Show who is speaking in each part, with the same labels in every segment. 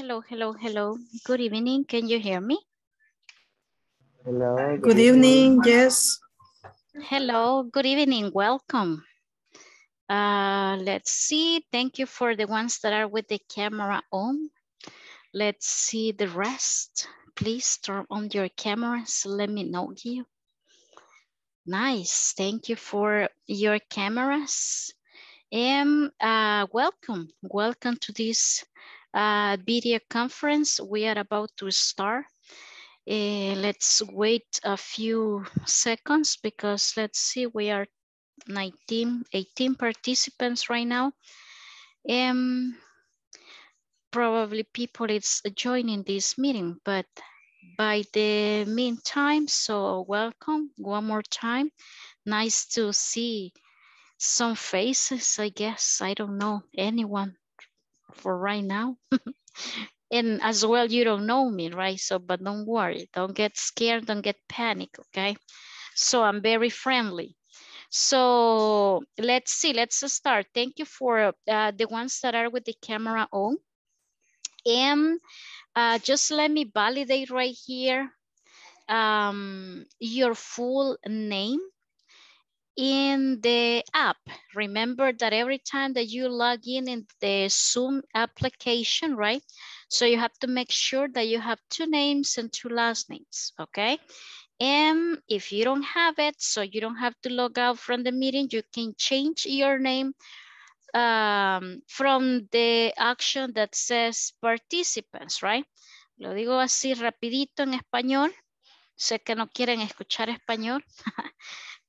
Speaker 1: Hello, hello, hello. Good evening. Can you hear me?
Speaker 2: Hello. Good, good evening. evening.
Speaker 1: Yes. Hello. Good evening. Welcome. Uh, let's see. Thank you for the ones that are with the camera on. Let's see the rest. Please turn on your cameras. Let me know you. Nice. Thank you for your cameras. And uh, welcome. Welcome to this uh, video conference. We are about to start. Uh, let's wait a few seconds because let's see, we are 19, 18 participants right now. Um, probably people is joining this meeting, but by the meantime, so welcome one more time. Nice to see some faces, I guess. I don't know anyone for right now. and as well, you don't know me, right? So, but don't worry, don't get scared, don't get panic, okay? So I'm very friendly. So let's see, let's start. Thank you for uh, the ones that are with the camera on. And uh, just let me validate right here um, your full name in the app. Remember that every time that you log in in the Zoom application, right? So you have to make sure that you have two names and two last names, okay? And if you don't have it, so you don't have to log out from the meeting, you can change your name um, from the action that says participants, right? Lo digo así rapidito en español. Sé que no quieren escuchar español.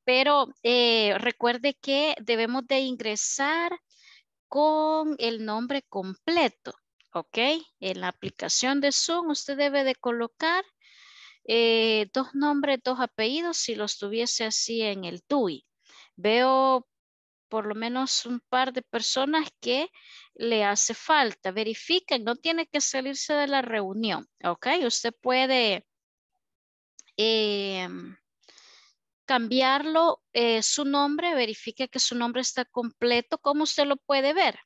Speaker 1: pero eh, recuerde que debemos de ingresar con el nombre completo, ¿ok? En la aplicación de Zoom usted debe de colocar eh, dos nombres, dos apellidos si los tuviese así en el TUI. Veo por lo menos un par de personas que le hace falta. Verifiquen, no tiene que salirse de la reunión, ¿ok? Usted puede... Em, cambiarlo, eh, su nombre, verifique que su nombre está completo, como usted lo puede ver.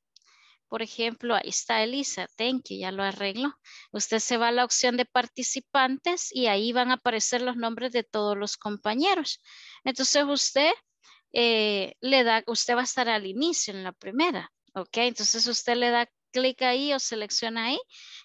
Speaker 1: Por ejemplo, ahí está Elisa, thank you, ya lo arreglo. Usted se va a la opción de participantes y ahí van a aparecer los nombres de todos los compañeros. Entonces usted eh, le da, usted va a estar al inicio en la primera, ¿ok? Entonces usted le da clic ahí o selecciona ahí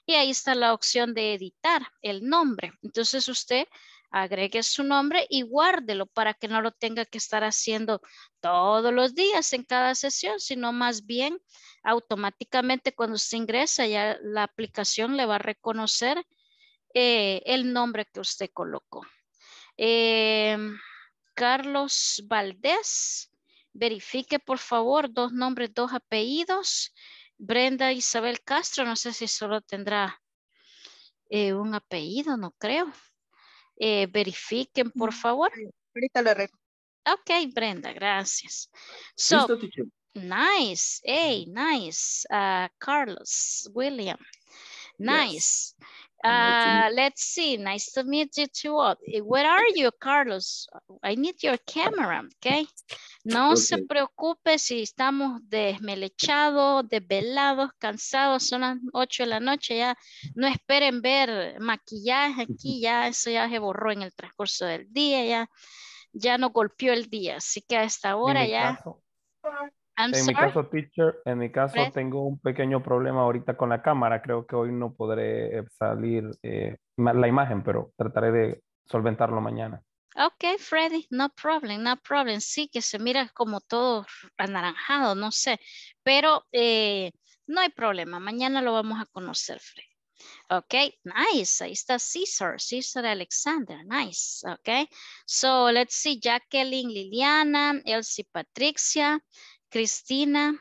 Speaker 1: y ahí está la opción de editar el nombre. Entonces usted agregue su nombre y guárdelo para que no lo tenga que estar haciendo todos los días en cada sesión, sino más bien automáticamente cuando se ingresa ya la aplicación le va a reconocer eh, el nombre que usted colocó. Eh, Carlos Valdés, verifique por favor dos nombres, dos apellidos. Brenda Isabel Castro, no sé si solo tendrá eh, un apellido, no creo eh, verifiquen, por favor. Ahorita lo arreglo. Ok, Brenda, gracias. So, nice, hey, nice, ah, Carlos, William, nice. Ah, let's see. Nice to meet you too. Uh, where are you, Carlos? I need your camera, okay? No se preocupe si estamos desmelechados, desvelados, cansados. Son las 8 de la noche ya. No esperen ver maquillaje aquí. Ya eso ya se borró en el transcurso del día. Ya, ya no golpeó el día. Así que hasta ahora ya en mi caso,
Speaker 2: teacher, en mi caso tengo un pequeño problema ahorita con la cámara. Creo que hoy no podré eh, salir eh, la imagen, pero trataré de solventarlo mañana.
Speaker 1: Ok, Freddy, no problem, no problem. Sí, que se mira como todo anaranjado, no sé, pero eh, no hay problema. Mañana lo vamos a conocer, Freddy. Ok, nice. Ahí está César, César Alexander. Nice. Ok, so let's see Jacqueline, Liliana, Elsie Patricia, Cristina,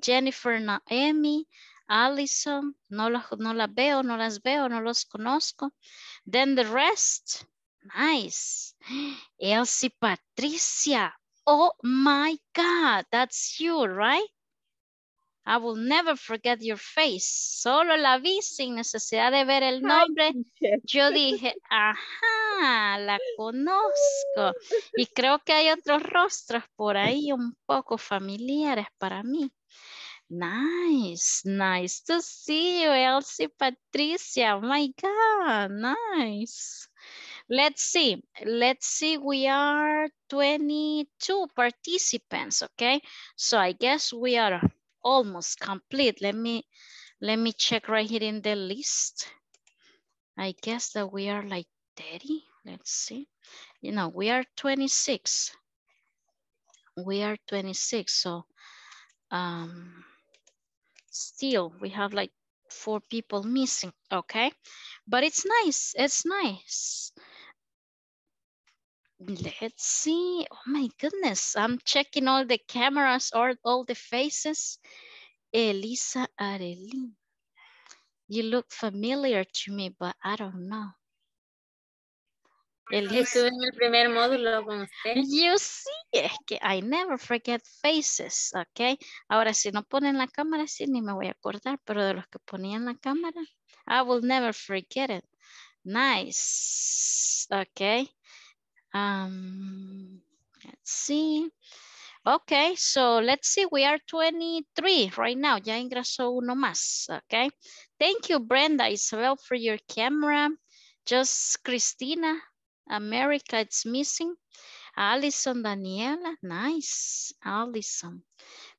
Speaker 1: Jennifer Naomi, Allison, no, la, no las veo, no las veo, no los conozco. Then the rest, nice. Elsie Patricia, oh my God, that's you, right? I will never forget your face. Solo la vi sin necesidad de ver el nombre. Yo dije, ajá, la conozco. Y creo que hay otros rostros por ahí un poco familiares para mí. Nice, nice to see you, Elsie Patricia. Oh my God, nice. Let's see, let's see, we are 22 participants, okay? So I guess we are almost complete. Let me, let me check right here in the list. I guess that we are like 30, let's see. You know, we are 26. We are 26, so um, still we have like four people missing, okay? But it's nice, it's nice. Let's see. Oh my goodness. I'm checking all the cameras or all the faces. Elisa Arelin. You look familiar to me, but I don't know. Elisa. en el primer módulo con usted. You see, es que I never forget faces, ok. Ahora, si no ponen la cámara, sí, ni me voy a acordar, pero de los que ponían la cámara, I will never forget it. Nice, ok. Um, let's see. Okay, so let's see, we are 23 right now. Ya ingresó uno más, okay? Thank you, Brenda, Isabel, for your camera. Just Christina, America, it's missing. Allison, Daniela, nice, Allison.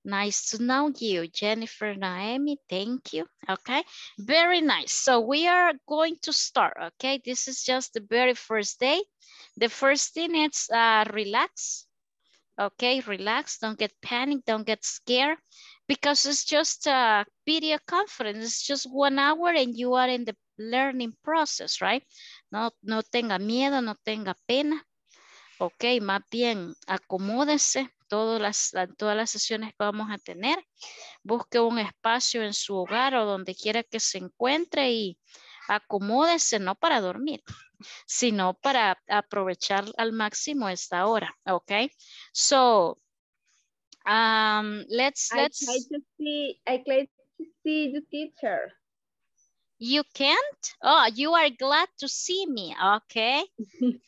Speaker 1: Nice to know you, Jennifer Naomi. Thank you. Okay, very nice. So we are going to start. Okay, this is just the very first day. The first thing is uh, relax. Okay, relax. Don't get panicked. Don't get scared because it's just a uh, video conference. It's just one hour and you are in the learning process, right? No, no tenga miedo, no tenga pena. Ok, más bien acomódese todas las, todas las sesiones que vamos a tener. Busque un espacio en su hogar o donde quiera que se encuentre y acomódese, no para dormir, sino para aprovechar al máximo esta hora, okay? So, let's, um, let's. I see, I to see the teacher. You can't? Oh, you are glad to see me, okay?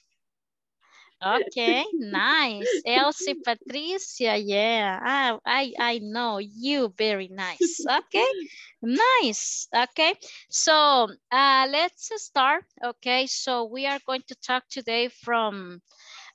Speaker 1: Okay, nice. Elsie Patricia, yeah. I, ah, I, I know you very nice. Okay, nice. Okay, so uh, let's start. Okay, so we are going to talk today from,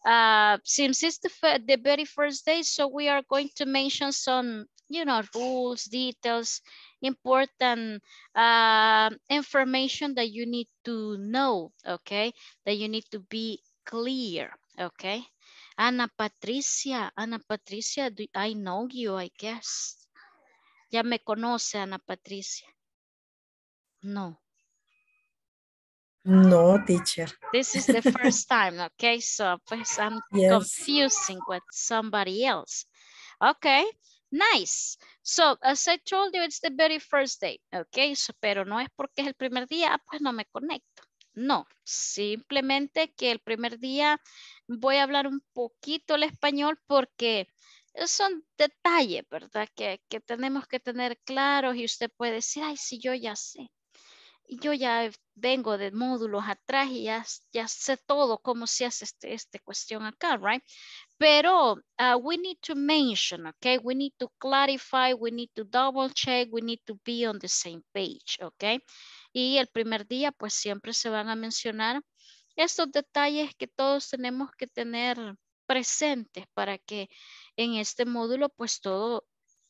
Speaker 1: uh, since it's the, the very first day, so we are going to mention some, you know, rules, details, important uh, information that you need to know, okay, that you need to be clear. Okay. Ana Patricia, Ana Patricia, I know you, I guess. Ya me conoce Ana Patricia. No.
Speaker 2: No, teacher.
Speaker 1: This is the first time, okay? So pues, I'm confusing with somebody else. Okay, nice. So, as I told you, it's the very first day, okay? So, pero no es porque es el primer día, ah, pues no me conecto. No, simplemente que el primer día voy a hablar un poquito el español porque son detalles, ¿verdad? Que, que tenemos que tener claros y usted puede decir, ay, sí, yo ya sé. Yo ya vengo de módulos atrás y ya, ya sé todo cómo se hace este, esta cuestión acá, right? Pero uh, we need to mention, okay? We need to clarify, we need to double check, we need to be on the same page, okay? Y el primer día, pues siempre se van a mencionar estos detalles que todos tenemos que tener presentes para que en este módulo pues todo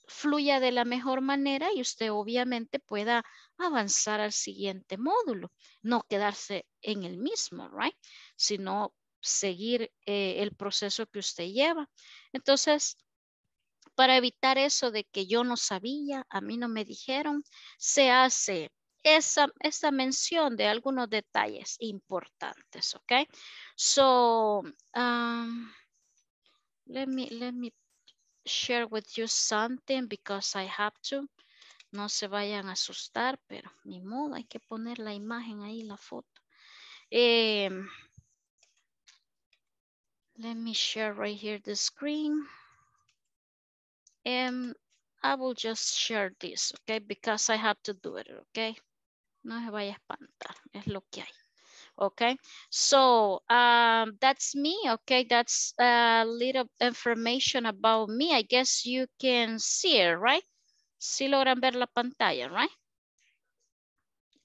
Speaker 1: fluya de la mejor manera y usted obviamente pueda avanzar al siguiente módulo, no quedarse en el mismo, right? Sino seguir eh, el proceso que usted lleva. Entonces, para evitar eso de que yo no sabía, a mí no me dijeron, se hace esa, mención de algunos detalles importantes, okay? So, um, let me, let me share with you something because I have to. No se vayan a asustar, pero ni modo, hay que poner la imagen ahí, la foto. Eh, let me share right here the screen. And um, I will just share this, okay? Because I have to do it, okay? No se vaya a espantar, es lo que hay. Okay, so um, that's me. Okay, that's a little information about me. I guess you can see it, right? Si logran ver la pantalla, right?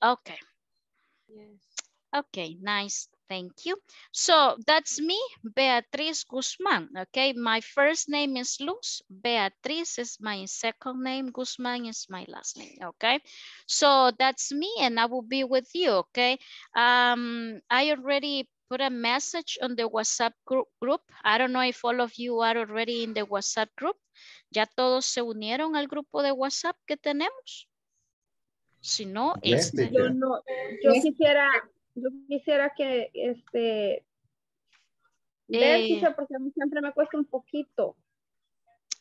Speaker 1: Okay. Yes. Okay, nice. Thank you. So that's me, Beatriz Guzman. Okay, my first name is Luz. Beatriz is my second name. Guzman is my last name. Okay, so that's me and I will be with you. Okay, um, I already put a message on the WhatsApp group. I don't know if all of you are already in the WhatsApp group. ¿Ya todos se unieron al grupo de WhatsApp que tenemos? Si no, yes, este... Yo no, yo quisiera yo quisiera que, este, porque a mí siempre me cuesta un poquito.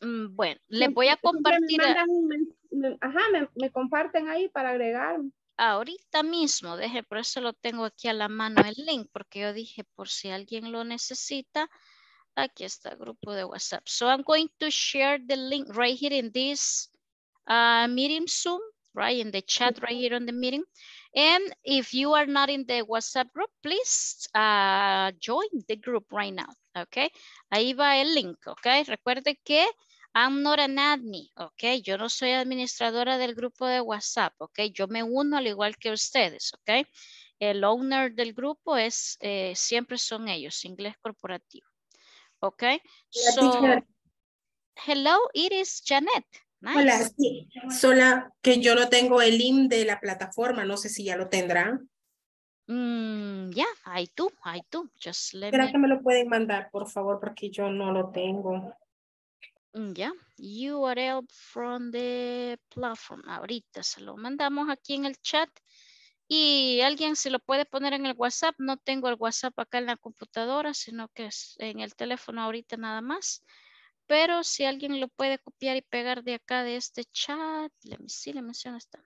Speaker 1: Mm, bueno, les voy a compartir. ajá, me, comparten ahí para agregar. Ahorita mismo, deje, por eso lo tengo aquí a la mano el link, porque yo dije, por si alguien lo necesita, aquí está el grupo de WhatsApp. So I'm going to share the link right here in this uh, meeting Zoom right, in the chat right here on the meeting. And if you are not in the WhatsApp group, please uh, join the group right now, okay? Ahí va el link, okay? Recuerde que I'm not an admin, Okay, Yo no soy administradora del grupo de WhatsApp, Okay, Yo me uno al igual que ustedes, Okay, El owner del grupo es, eh, siempre son ellos, inglés corporativo, Okay. So, hello, it is Janet. Hola, Sola que yo no tengo el link de la plataforma, no sé si ya lo tendrán. Mm, ya, hay tú hay tú que me
Speaker 2: lo pueden mandar, por favor, porque yo no lo tengo? Mm,
Speaker 1: ya, yeah. URL from the platform. Ahorita se lo mandamos aquí en el chat. Y alguien se lo puede poner en el WhatsApp. No tengo el WhatsApp acá en la computadora, sino que es en el teléfono ahorita nada más pero si alguien lo puede copiar y pegar de acá de este chat, let me see, let está.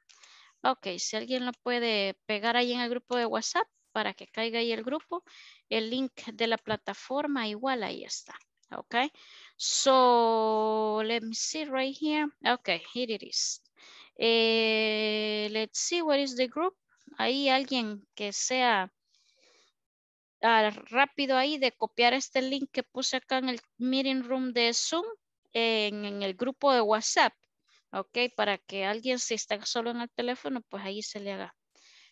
Speaker 1: Ok, si alguien lo puede pegar ahí en el grupo de WhatsApp para que caiga ahí el grupo, el link de la plataforma igual ahí está. Okay, so let me see right here. Okay, here it is. Eh, let's see what is the group. Ahí alguien que sea rápido ahí de copiar este link que puse acá en el meeting room de Zoom en, el grupo de WhatsApp. Ok, para que alguien si está solo en el teléfono, pues ahí se le haga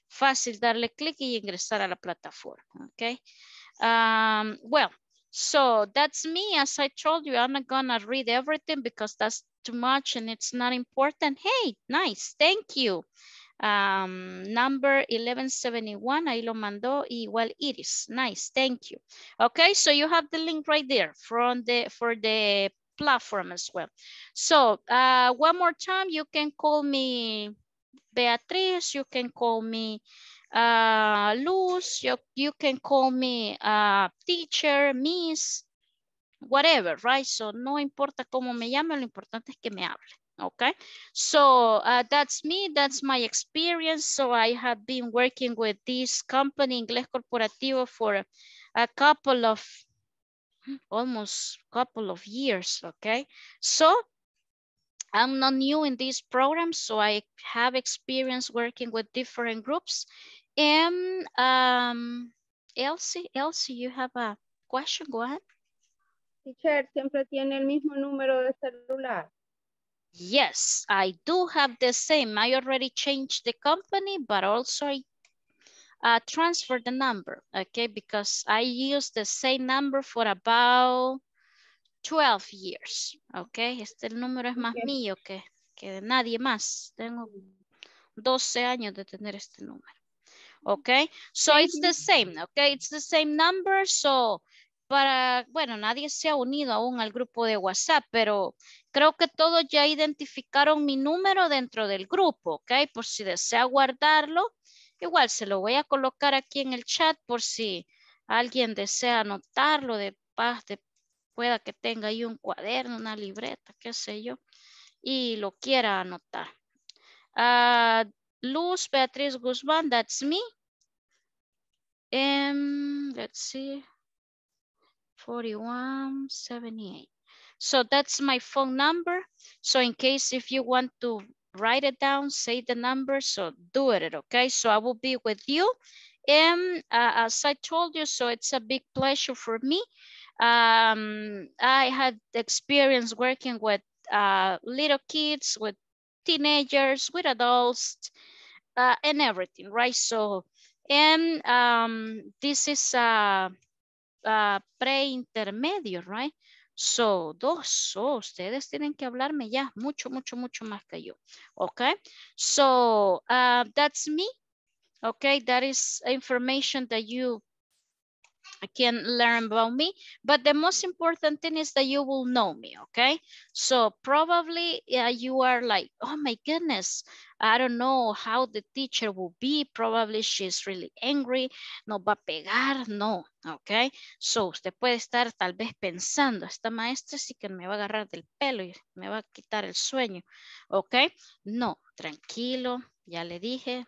Speaker 1: fácil darle clic y ingresar a la plataforma. ¿ok? Bueno, um, well, so that's me. As I told you, I'm not gonna read everything because that's too much and it's not important. Hey, nice. Thank you um, number 1171, ahí lo mandó, igual Iris, nice, thank you. Okay, so you have the link right there from the, for the platform as well. So uh, one more time, you can call me Beatriz, you can call me uh, Luz, you, you can call me uh, teacher, miss, whatever, right? So no importa cómo me llame, lo importante es que me hable. okay so uh, that's me that's my experience so i have been working with this company inglés corporativo for a couple of almost couple of years okay so i'm not new in this program so i have experience working with different groups and um elsie elsie you have a question go ahead teacher siempre tiene el mismo número de celular Yes, I do have the same. I already changed the company, but also I uh, transfer the number, okay? Because I use the same number for about 12 years, okay? Este número es más okay. mío que, que nadie más. Tengo 12 años de tener este número, okay? So it's the same, okay? It's the same number, so para, bueno, nadie se ha unido aún al grupo de WhatsApp, pero creo que todos ya identificaron mi número dentro del grupo, ¿ok? Por si desea guardarlo, igual se lo voy a colocar aquí en el chat por si alguien desea anotarlo de paz, de, pueda que tenga ahí un cuaderno, una libreta, qué sé yo, y lo quiera anotar. Ah, Luz Beatriz Guzmán, that's me. Em, let's see. 4178. So that's my phone number. So in case if you want to write it down, say the number, so do it, okay? So I will be with you. And uh, as I told you, so it's a big pleasure for me. Um, I had experience working with uh, little kids, with teenagers, with adults, uh, and everything, right? So, and um, this is uh. uh, ah, intermedio, right? So, dos, so, ustedes tienen que hablarme ya mucho, mucho, mucho más que yo. Okay, so ah, that's me. Okay, that is information that you can learn about me. But the most important thing is that you will know me, okay? So probably you are like, oh my goodness, I don't know how the teacher will be. Probably she's really angry, no va a pegar, no, okay? So usted puede estar tal vez pensando, esta maestra sí que me va a agarrar del pelo y me va a quitar el sueño, okay? No, tranquilo, ya le dije,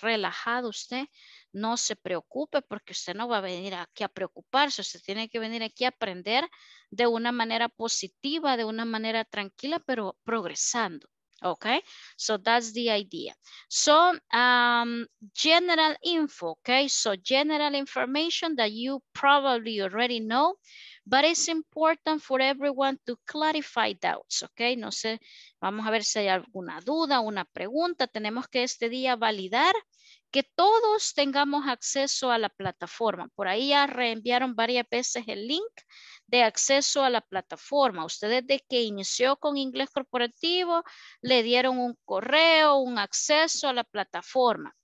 Speaker 1: relajado usted, no se preocupe porque usted no va a venir aquí a preocuparse, usted tiene que venir aquí a aprender de una manera positiva, de una manera tranquila, pero progresando. Okay, so that's the idea. So um, general info, okay, so general information that you probably already know, but it's important for everyone to clarify doubts, okay? No sé, vamos a ver si hay alguna duda, una pregunta. Tenemos que este día validar que todos tengamos acceso a la plataforma. Por ahí ya reenviaron varias veces el link de acceso a la plataforma. Ustedes desde que inició con inglés corporativo le dieron un correo, un acceso a la plataforma.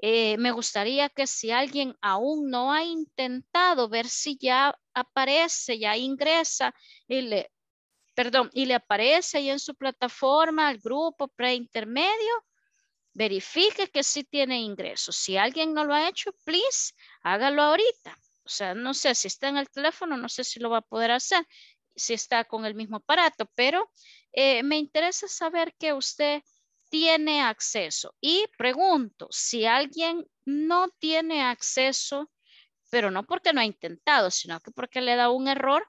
Speaker 1: Eh, me gustaría que si alguien aún no ha intentado ver si ya aparece, ya ingresa y le, perdón, y le aparece ahí en su plataforma el grupo preintermedio, verifique que sí tiene ingresos. Si alguien no lo ha hecho, please, hágalo ahorita. O sea, no sé si está en el teléfono, no sé si lo va a poder hacer, si está con el mismo aparato, pero eh, me interesa saber que usted tiene acceso. Y pregunto, si alguien no tiene acceso, pero no porque no ha intentado, sino que porque le da un error,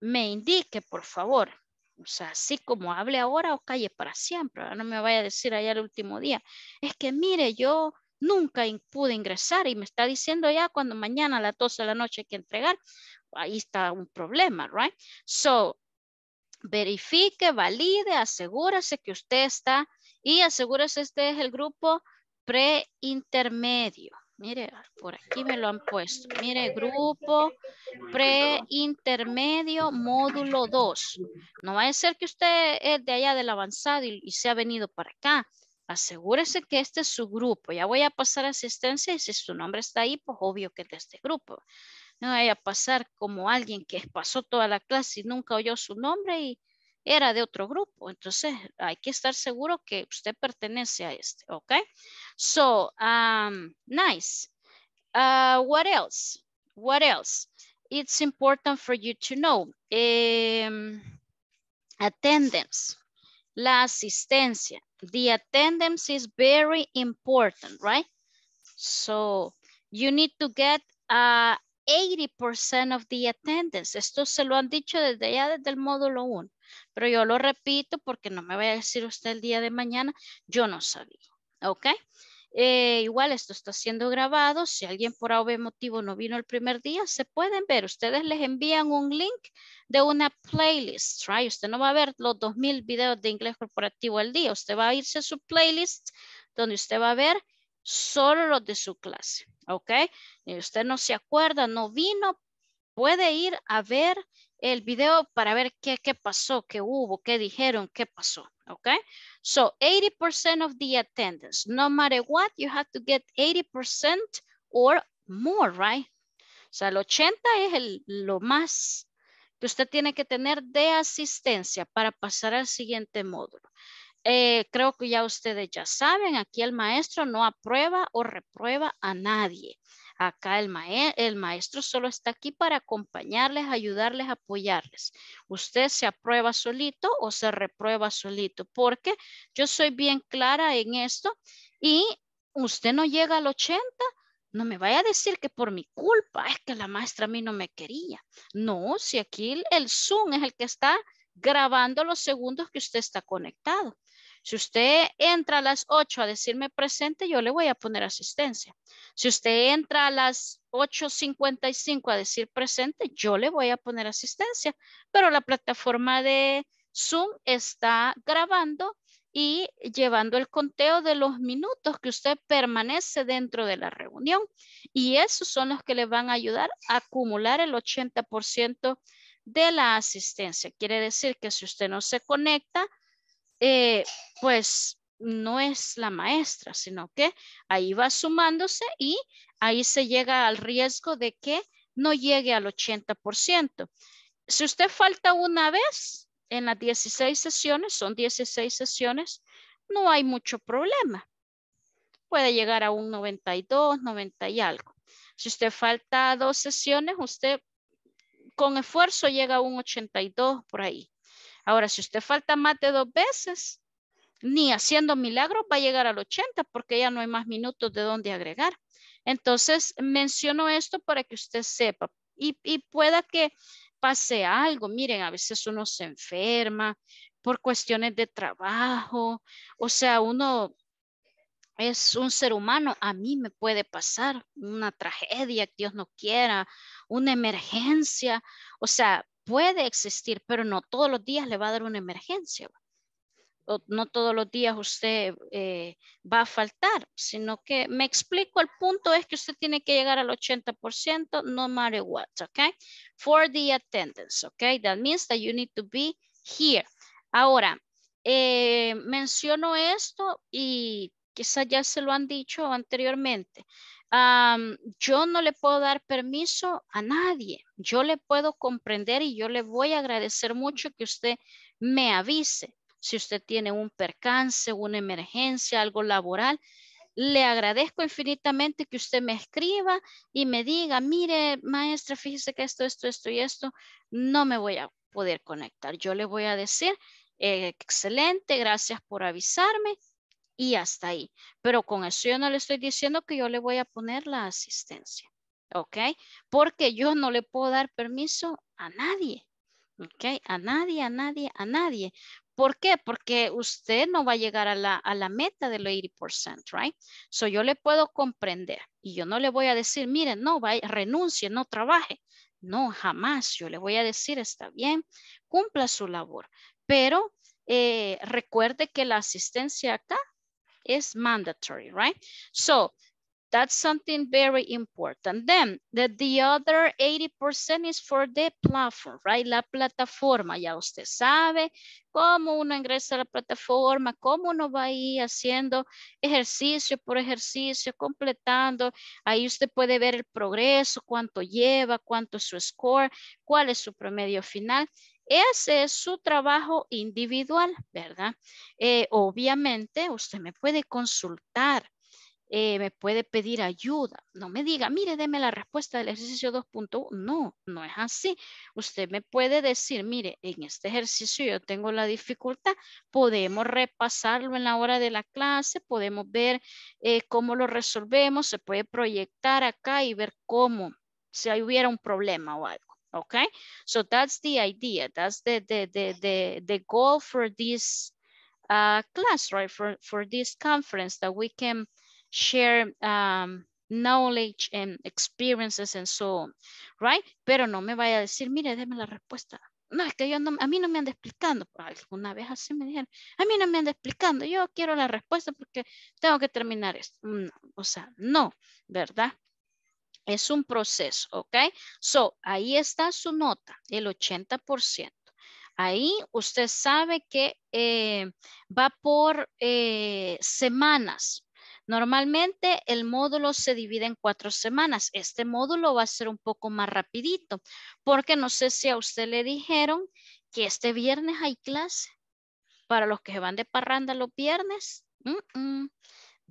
Speaker 1: me indique, por favor. O sea, así como hable ahora o calle para siempre. no me vaya a decir allá el último día. Es que mire, yo nunca pude ingresar y me está diciendo ya cuando mañana a las 12 de la noche hay que entregar. Ahí está un problema, right? So, verifique, valide, asegúrese que usted está y asegúrese este es el grupo preintermedio. Mire, por aquí me lo han puesto. Mire, grupo pre intermedio módulo 2. No va a ser que usted es de allá del avanzado y, y, se ha venido para acá. Asegúrese que este es su grupo. Ya voy a pasar asistencia y si su nombre está ahí, pues obvio que es de este grupo. No vaya a pasar como alguien que pasó toda la clase y nunca oyó su nombre y, era de otro grupo. Entonces, hay que estar seguro que usted pertenece a este, ¿ok? So, um, nice. Uh, what else? What else? It's important for you to know. Em, attendance, la asistencia. The attendance is very important, right? So, you need to get a uh, 80% of the attendance. Esto se lo han dicho desde ya desde el módulo 1 pero yo lo repito porque no me voy a decir usted el día de mañana, yo no sabía, ¿ok? Eh, igual esto está siendo grabado, si alguien por algún motivo no vino el primer día, se pueden ver, ustedes les envían un link de una playlist, right? Usted no va a ver los 2000 videos de inglés corporativo al día, usted va a irse a su playlist donde usted va a ver solo los de su clase, ¿ok? usted no se acuerda, no vino, puede ir a ver el video para ver qué, pasó, qué hubo, qué dijeron, qué pasó, okay? So 80% of the attendance, no matter what, you have to get 80% or more, right? O sea, el 80 es el, lo más que usted tiene que tener de asistencia para pasar al siguiente módulo. Eh, creo que ya ustedes ya saben, aquí el maestro no aprueba o reprueba a nadie. Acá el, maestro solo está aquí para acompañarles, ayudarles, apoyarles. Usted se aprueba solito o se reprueba solito, porque yo soy bien clara en esto y usted no llega al 80 no me vaya a decir que por mi culpa es que la maestra a mí no me quería. No, si aquí el Zoom es el que está grabando los segundos que usted está conectado. Si usted entra a las 8 a decirme presente, yo le voy a poner asistencia. Si usted entra a las 8.55 a decir presente, yo le voy a poner asistencia. Pero la plataforma de Zoom está grabando y llevando el conteo de los minutos que usted permanece dentro de la reunión. Y esos son los que le van a ayudar a acumular el 80% de la asistencia. Quiere decir que si usted no se conecta, eh, pues no es la maestra, sino que ahí va sumándose y ahí se llega al riesgo de que no llegue al 80%. Si usted falta una vez en las 16 sesiones, son 16 sesiones, no hay mucho problema. Puede llegar a un 92, 90 y algo. Si usted falta dos sesiones, usted con esfuerzo llega a un 82 por ahí. Ahora, si usted falta más de dos veces, ni haciendo milagros va a llegar al 80 porque ya no hay más minutos de dónde agregar. Entonces, menciono esto para que usted sepa y, pueda que pase algo. Miren, a veces uno se enferma por cuestiones de trabajo, o sea, uno es un ser humano, a mí me puede pasar una tragedia, Dios no quiera, una emergencia, o sea, puede existir, pero no todos los días le va a dar una emergencia. no todos los días usted eh, va a faltar, sino que me explico, el punto es que usted tiene que llegar al 80% no matter what, ok, For the attendance, okay? That means that you need to be here. Ahora, eh, menciono esto y quizás ya se lo han dicho anteriormente, Um, yo no le puedo dar permiso a nadie. Yo le puedo comprender y yo le voy a agradecer mucho que usted me avise. Si usted tiene un percance, una emergencia, algo laboral, le agradezco infinitamente que usted me escriba y me diga, mire, maestra, fíjese que esto, esto, esto y esto, no me voy a poder conectar. Yo le voy a decir, excelente, gracias por avisarme y hasta ahí. Pero con eso yo no le estoy diciendo que yo le voy a poner la asistencia, ¿ok? Porque yo no le puedo dar permiso a nadie, ¿ok? A nadie, a nadie, a nadie. ¿Por qué? Porque usted no va a llegar a la, meta del 80%, right? So yo le puedo comprender y yo no le voy a decir, miren, no, vaya, renuncie, no trabaje. No, jamás. Yo le voy a decir, está bien, cumpla su labor. Pero eh, recuerde que la asistencia acá is mandatory, right? So that's something very important. Then the, the other 80% is for the platform, right? La plataforma, ya usted sabe cómo uno ingresa a la plataforma, cómo uno va ahí haciendo ejercicio por ejercicio, completando. Ahí usted puede ver el progreso, cuánto lleva, cuánto es su score, cuál es su promedio final. Ese es su trabajo individual, ¿verdad? Eh, obviamente, usted me puede consultar, eh, me puede pedir ayuda. No me diga, mire, deme la respuesta del ejercicio 2.1. No, no es así. Usted me puede decir, mire, en este ejercicio yo tengo la dificultad. Podemos repasarlo en la hora de la clase, podemos ver eh, cómo lo resolvemos, se puede proyectar acá y ver cómo, si hubiera un problema o algo. Okay, so that's the idea. That's the the the the, goal for this uh, class, right? For for this conference that we can share um, knowledge and experiences and so on, right? Pero no me vaya a decir, mire, déme la respuesta. No, es que yo a mí no me anda explicando. Alguna vez así me dijeron, a mí no me anda explicando, yo quiero la respuesta porque tengo que terminar esto. Mm, o sea, no, ¿verdad? Es un proceso, ¿ok? So, ahí está su nota, el 80%. Ahí usted sabe que eh, va por eh, semanas. Normalmente el módulo se divide en cuatro semanas. Este módulo va a ser un poco más rapidito porque no sé si a usted le dijeron que este viernes hay clase. Para los que se van de parranda los viernes.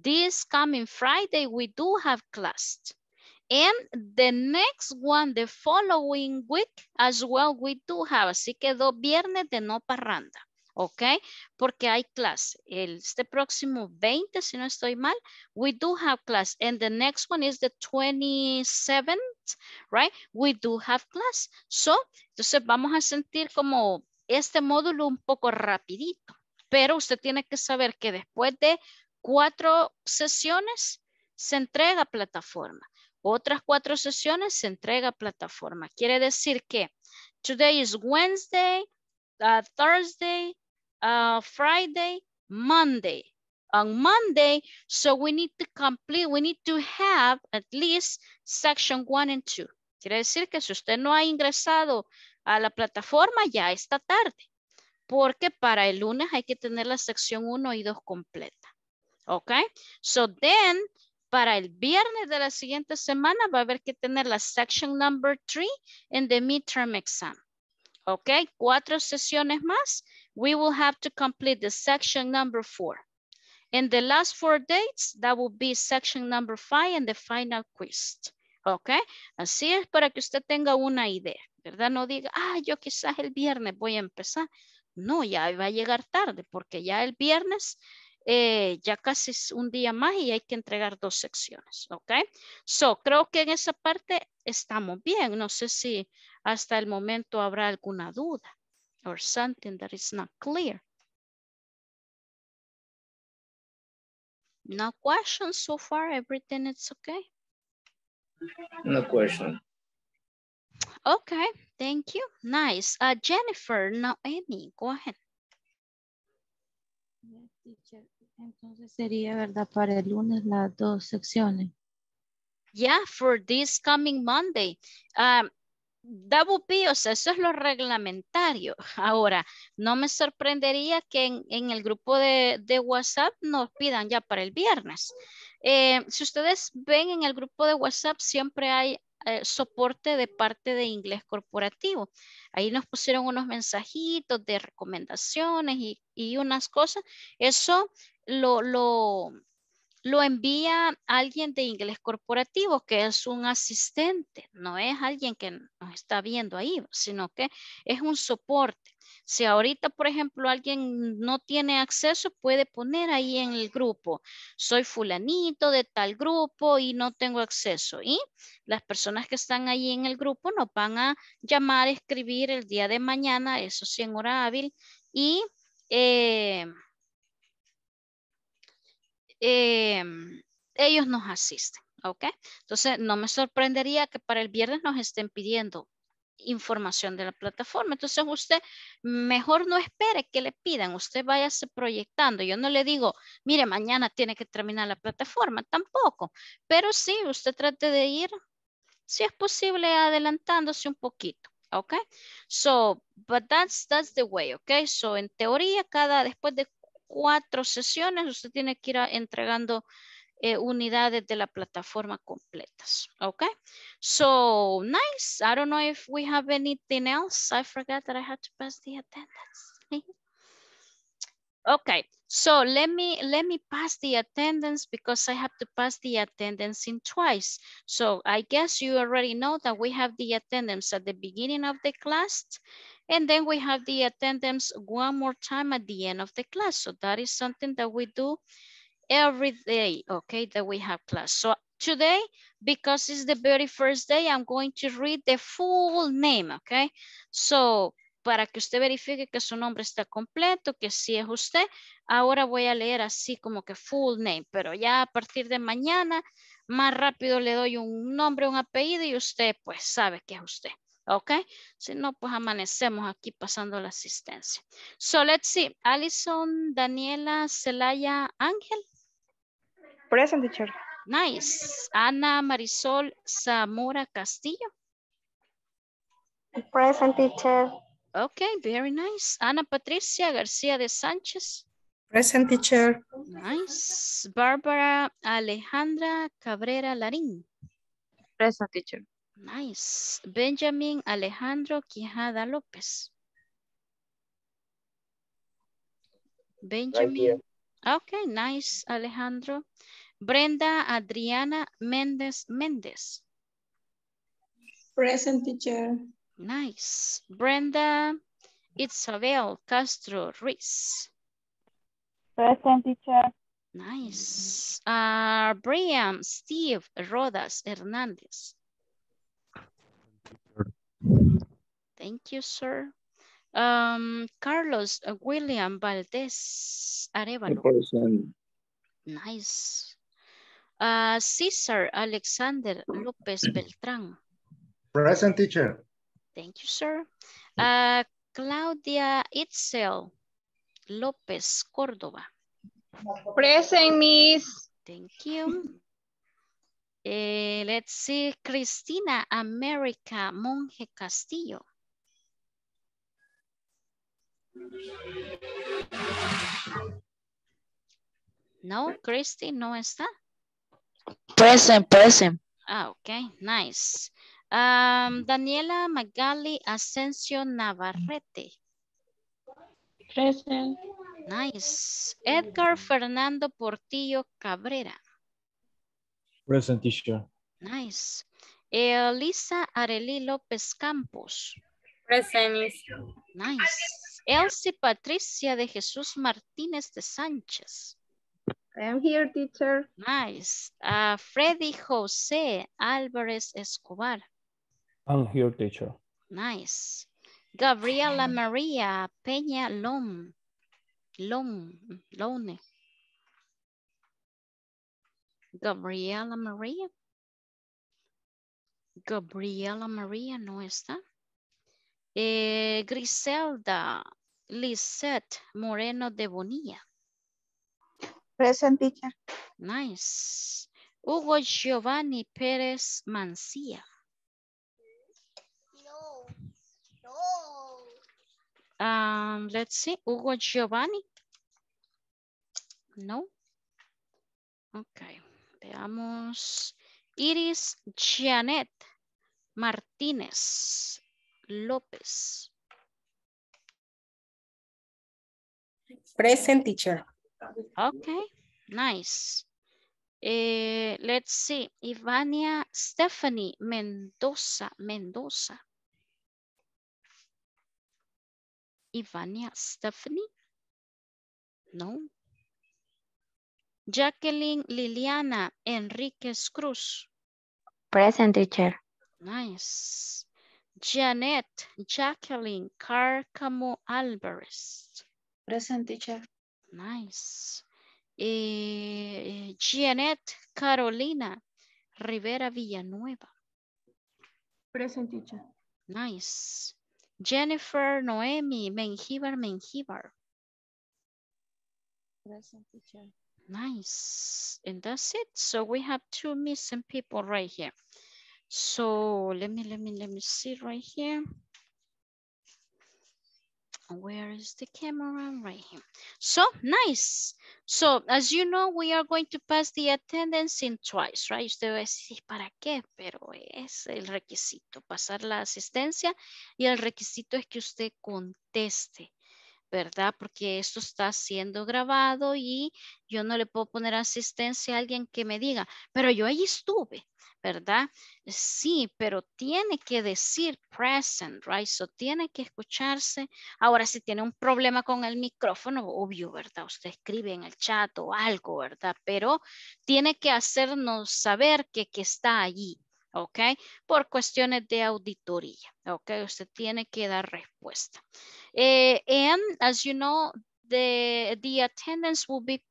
Speaker 1: This coming Friday we do have class. And the next one, the following week, as well we do have. Así quedó viernes de no parranda, ¿ok? Porque hay clase. este próximo 20, si no estoy mal, we do have class. And the next one is the 27th, right? We do have class. So, entonces vamos a sentir como este módulo un poco rapidito. Pero usted tiene que saber que después de cuatro sesiones, se entrega plataforma. Otras cuatro sesiones se entrega a plataforma. Quiere decir que today is Wednesday, uh, Thursday, uh, Friday, Monday. On Monday, so we need to complete, we need to have at least section one and two. Quiere decir que si usted no ha ingresado a la plataforma ya esta tarde, porque para el lunes hay que tener la sección 1 y dos completa. Okay, so then para el viernes de la siguiente semana va a haber que tener la section number 3 en the midterm exam. ¿ok? cuatro sesiones más. We will have to complete the section number 4. In the last four dates, that will be section number 5 and the final quiz. ¿ok? así es para que usted tenga una idea, ¿verdad? No diga, ah, yo quizás el viernes voy a empezar. No, ya va a llegar tarde porque ya el viernes eh, ya casi es un día más y hay que entregar dos secciones, ¿ok? So, creo que en esa parte estamos bien. No sé si hasta el momento habrá alguna duda or something that is not clear. No questions so far, everything is okay? No question. Okay, thank you. Nice. Uh, Jennifer, no Amy, go ahead. Entonces sería, ¿verdad? Para el lunes las dos secciones. Yeah, for this coming Monday. Ah, um, that eso es lo reglamentario. Ahora, no me sorprendería que en, el grupo de, WhatsApp nos pidan ya para el viernes. Eh, si ustedes ven en el grupo de WhatsApp, siempre hay eh, soporte de parte de inglés corporativo. Ahí nos pusieron unos mensajitos de recomendaciones y, unas cosas. Eso lo, lo, lo envía alguien de inglés corporativo, que es un asistente, no es alguien que nos está viendo ahí, sino que es un soporte. Si ahorita, por ejemplo, alguien no tiene acceso, puede poner ahí en el grupo, soy fulanito de tal grupo y no tengo acceso. Y las personas que están ahí en el grupo nos van a llamar, escribir el día de mañana, eso sí en hora hábil, y... Eh, eh, ellos nos asisten, ¿ok? Entonces, no me sorprendería que para el viernes nos estén pidiendo información de la plataforma. Entonces usted mejor no espere que le pidan, usted váyase proyectando. Yo no le digo, mire, mañana tiene que terminar la plataforma, tampoco, pero sí, usted trate de ir, si es posible, adelantándose un poquito. ok, so, but that's, that's the way, ok, so en teoría cada, después de cuatro sesiones, usted tiene que ir entregando eh, unidades de la plataforma completas. Okay, so nice. I don't know if we have anything else. I forgot that I had to pass the attendance. okay, so let me let me pass the attendance because I have to pass the attendance in twice. So I guess you already know that we have the attendance at the beginning of the class. And then we have the attendance one more time at the end of the class. So that is something that we do every day, okay, that we have class. So today, because it's the very first day, I'm going to read the full name, okay? So, para que usted verifique que su nombre está completo, que sí es usted, ahora voy a leer así como que full name, pero ya a partir de mañana, más rápido le doy un nombre, un apellido y usted pues sabe que es usted. okay? Si no, pues amanecemos aquí pasando la asistencia. So, let's see. Alison, Daniela, Celaya, Ángel. Present teacher. Nice. Ana Marisol Zamora Castillo. Present teacher. Okay, very nice. Ana Patricia García de Sánchez. Present teacher. Nice. Bárbara Alejandra Cabrera Larín. Present teacher. Nice. Benjamin Alejandro Quijada López. Benjamin. Okay, nice, Alejandro. Brenda Adriana Mendez Mendez. Present teacher. Nice. Brenda Isabel Castro Ruiz.
Speaker 2: Present teacher.
Speaker 1: Nice. Uh, Brian Steve Rodas Hernandez. Thank you, sir. Um, Carlos uh, William Valdez Arevalo. Um, nice. Uh, Cesar Alexander Lopez Beltran.
Speaker 2: Present teacher.
Speaker 1: Thank you, sir. Uh, Claudia Itzel Lopez Cordova.
Speaker 2: Present,
Speaker 1: Miss. Thank you. Uh, let's see, Cristina America Monje Castillo. No, Christy no está. Present, present. Ah, ok, nice. Um, Daniela Magali Asensio Navarrete. Present. Nice. Edgar Fernando Portillo Cabrera. Present Nice. Elisa Areli López Campos. Present. Nice. Elsie Patricia de Jesús Martínez de Sánchez. I am here, teacher. Nice. Freddy José Álvarez Escobar.
Speaker 2: I'm here, teacher.
Speaker 1: Nice. Gabriela María Peña Lom. Lom. Lone. Gabriela María. Gabriela María no está. Eh, Griselda Lisette Moreno de Bonilla. Present Nice. Hugo Giovanni Pérez Mancía.
Speaker 2: No. No.
Speaker 1: Um, let's see. Hugo Giovanni. No. Okay. Veamos. Iris Janet Martínez. López.
Speaker 2: Present teacher.
Speaker 1: Okay, nice. Eh, let's see. Ivania Stephanie Mendoza. Mendoza. Ivania Stephanie? No. Jacqueline Liliana Enriquez Cruz. Present teacher. Nice. Janet Jacqueline Carcamo Alvarez. Present teacher. Nice. Eh, Janet Carolina Rivera Villanueva. Present teacher. Nice. Jennifer Noemi Menjivar Menjivar. Present teacher. Nice. And that's it. So we have two missing people right here. So let me, let me, let me see right here. Where is the camera? Right here. So nice. So as you know, we are going to pass the attendance in twice, right? Usted va a decir, ¿para qué? Pero es el requisito, pasar la asistencia y el requisito es que usted conteste ¿verdad? Porque esto está siendo grabado y yo no le puedo poner asistencia a alguien que me diga, pero yo ahí estuve, ¿verdad? Sí, pero tiene que decir present, right? So tiene que escucharse. Ahora, si tiene un problema con el micrófono, obvio, ¿verdad? Usted escribe en el chat o algo, ¿verdad? Pero tiene que hacernos saber que, que está allí, ¿ok? Por cuestiones de auditoría, ¿ok? Usted tiene que dar respuesta. Eh, and as you know, the, the attendance will be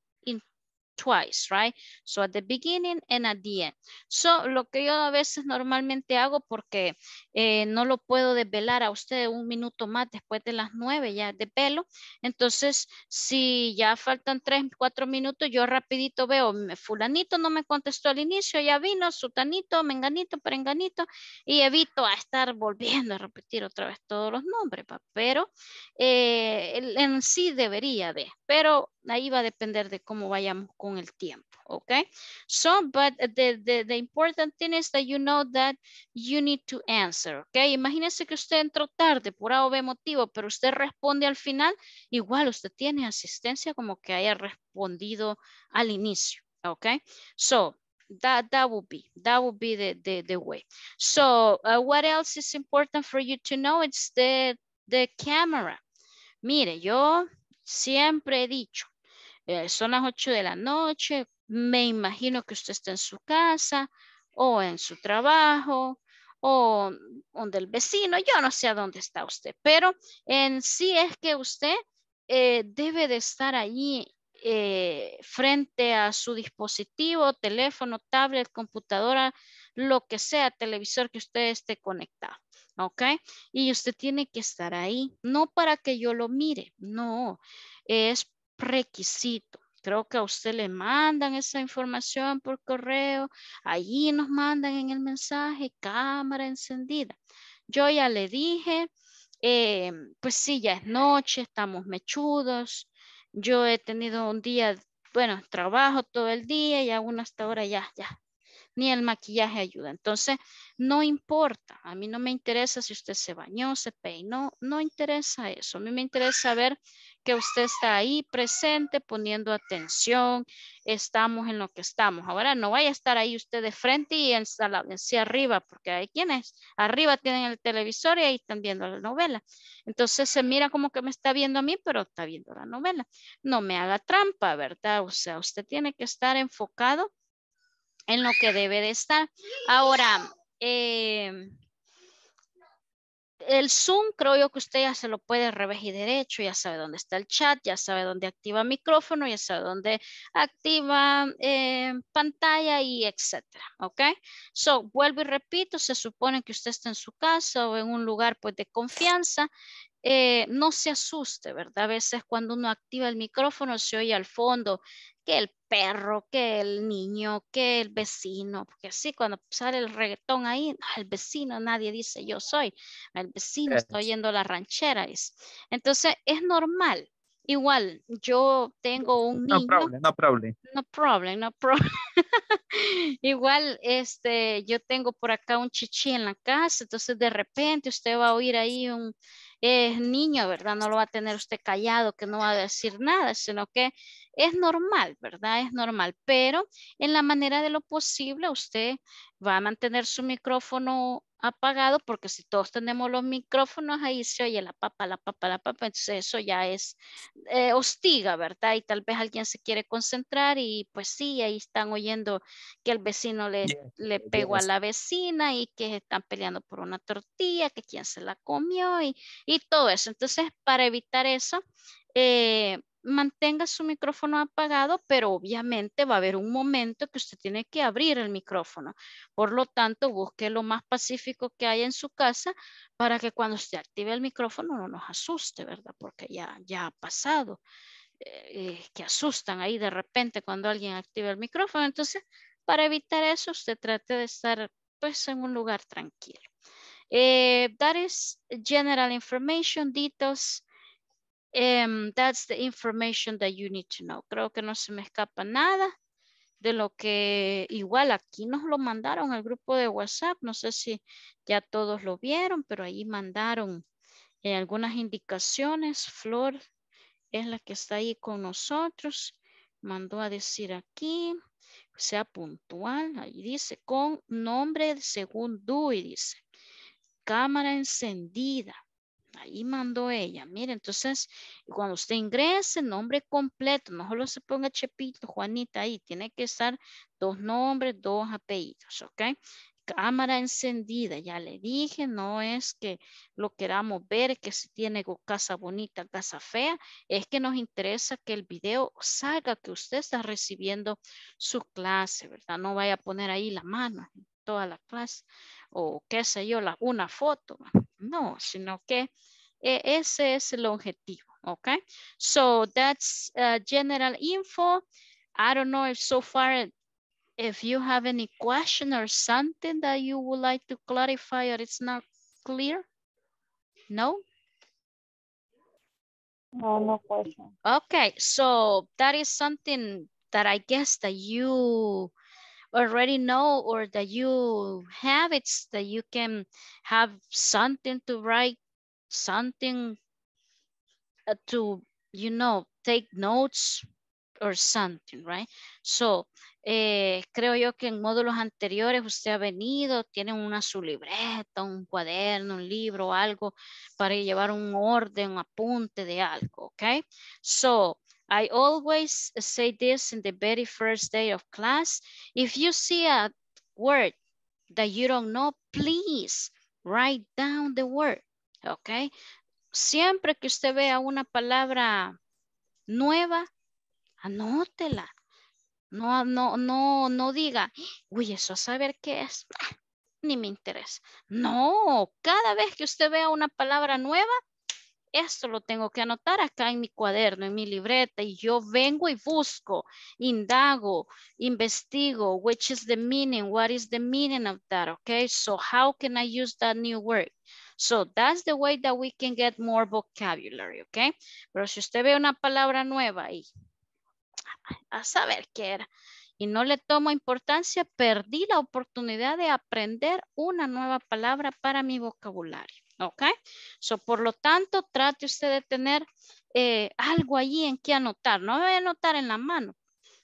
Speaker 1: twice, right? So at the beginning and at the end. So lo que yo a veces normalmente hago porque eh, no lo puedo desvelar a usted un minuto más después de las nueve ya de pelo. Entonces, si ya faltan tres, cuatro minutos, yo rapidito veo, fulanito no me contestó al inicio, ya vino, sutanito, menganito, perenganito, y evito a estar volviendo a repetir otra vez todos los nombres, pero eh, en sí debería de, pero ahí va a depender de cómo vayamos con el tiempo, okay? So, but the, the, important thing is that you know that you need to answer, okay? imagínese que usted entró tarde por A o B motivo, pero usted responde al final, igual usted tiene asistencia como que haya respondido al inicio, okay? So, that that would be that would be the way so uh, what else is important for you to know it's the the camera mire yo siempre he dicho eh, son las 8 de la noche, me imagino que usted está en su casa o en su trabajo o donde el vecino, yo no sé a dónde está usted, pero en sí es que usted eh, debe de estar allí eh, frente a su dispositivo, teléfono, tablet, computadora, lo que sea, televisor que usted esté conectado. ¿Ok? Y usted tiene que estar ahí, no para que yo lo mire, no, es requisito. Creo que a usted le mandan esa información por correo, allí nos mandan en el mensaje cámara encendida. Yo ya le dije, eh, pues sí, ya es noche, estamos mechudos, yo he tenido un día, bueno, trabajo todo el día y aún hasta ahora ya, ya, ni el maquillaje ayuda. Entonces, no importa, a mí no me interesa si usted se bañó, se peinó, no interesa eso, a mí me interesa ver que usted está ahí presente poniendo atención, estamos en lo que estamos. Ahora no vaya a estar ahí usted de frente y en, hacia arriba, porque hay quienes arriba tienen el televisor y ahí están viendo la novela. Entonces se mira como que me está viendo a mí, pero está viendo la novela. No me haga trampa, ¿verdad? O sea, usted tiene que estar enfocado en lo que debe de estar. Ahora, em, el Zoom creo yo que usted ya se lo puede revés y derecho, ya sabe dónde está el chat, ya sabe dónde activa micrófono, ya sabe dónde activa eh, pantalla y etcétera, ¿ok? So, vuelvo y repito, se supone que usted está en su casa o en un lugar pues de confianza, eh, no se asuste, ¿verdad? A veces cuando uno activa el micrófono se oye al fondo que el perro, que el niño, que el vecino, porque así cuando sale el reggaetón ahí, el vecino, nadie dice yo soy, el vecino está oyendo la ranchera. Entonces es normal. Igual, yo tengo un No problem, no problem. No problem, no problem. Igual, este, yo tengo por acá un chichi en la casa, entonces de repente usted va a oír ahí un, es niño, ¿verdad? No lo va a tener usted callado, que no va a decir nada, sino que es normal, ¿verdad? Es normal, pero en la manera de lo posible usted va a mantener su micrófono apagado porque si todos tenemos los micrófonos ahí se oye la papa, la papa, la papa, entonces eso ya es eh, hostiga, ¿verdad? Y tal vez alguien se quiere concentrar y pues sí, ahí están oyendo que el vecino le, le eh, pegó a la vecina y que están peleando por una tortilla, que quién se la comió y, y todo eso. Entonces, para evitar eso, eh, mantenga su micrófono apagado, pero obviamente va a haber un momento que usted tiene que abrir el micrófono. Por lo tanto, busque lo más pacífico que haya en su casa para que cuando usted active el micrófono no nos asuste, ¿verdad? Porque ya, ya ha pasado eh, eh, que asustan ahí de repente cuando alguien active el micrófono. Entonces, para evitar eso, usted trate de estar pues en un lugar tranquilo. Eh, that is general information, details, Em, that's the information that you need to know. Creo que no se me escapa nada de lo que igual aquí nos lo mandaron al grupo de WhatsApp. No sé si ya todos lo vieron, pero ahí mandaron eh, algunas indicaciones. Flor es la que está ahí con nosotros. Mandó a decir aquí, sea puntual. Ahí dice con nombre según y dice. Cámara encendida Ahí mandó ella. Mire, entonces, cuando usted ingrese, nombre completo, no solo se ponga Chepito, Juanita, ahí tiene que estar dos nombres, dos apellidos, ¿ok? Cámara encendida, ya le dije, no es que lo queramos ver, que si tiene casa bonita, casa fea, es que nos interesa que el video salga, que usted está recibiendo su clase, ¿verdad? No vaya a poner ahí la mano, toda la clase o qué sé yo, la, una foto. No, sino que eh, ese es el objetivo, okay? So that's uh, general info. I don't know if so far, if you have any question or something that you would like to clarify or it's not clear? No? No, no question. Okay, so that is something that I guess that you already know or that you have it's that you can have something to write, something uh, to, you know, take notes or something, right? So, eh, creo yo que en módulos anteriores usted ha venido, tiene una su libreta, un cuaderno, un libro, algo para llevar un orden, un apunte de algo, okay So, I always say this in the very first day of class. If you see a word that you don't know, please write down the word, okay? Siempre que usted vea una palabra nueva, anótela. No, no, no, no diga, uy, eso a saber qué es, ni me interesa. No, cada vez que usted vea una palabra nueva, esto lo tengo que anotar acá en mi cuaderno, en mi libreta, y yo vengo y busco, indago, investigo, which is the meaning, what is the meaning of that, okay? So how can I use that new word? So that's the way that we can get more vocabulary, okay? Pero si usted ve una palabra nueva y a saber qué era, y no le tomo importancia, perdí la oportunidad de aprender una nueva palabra para mi vocabulario. ¿Ok? So, por lo tanto, trate usted de tener eh, algo allí en que anotar. No a anotar en la mano,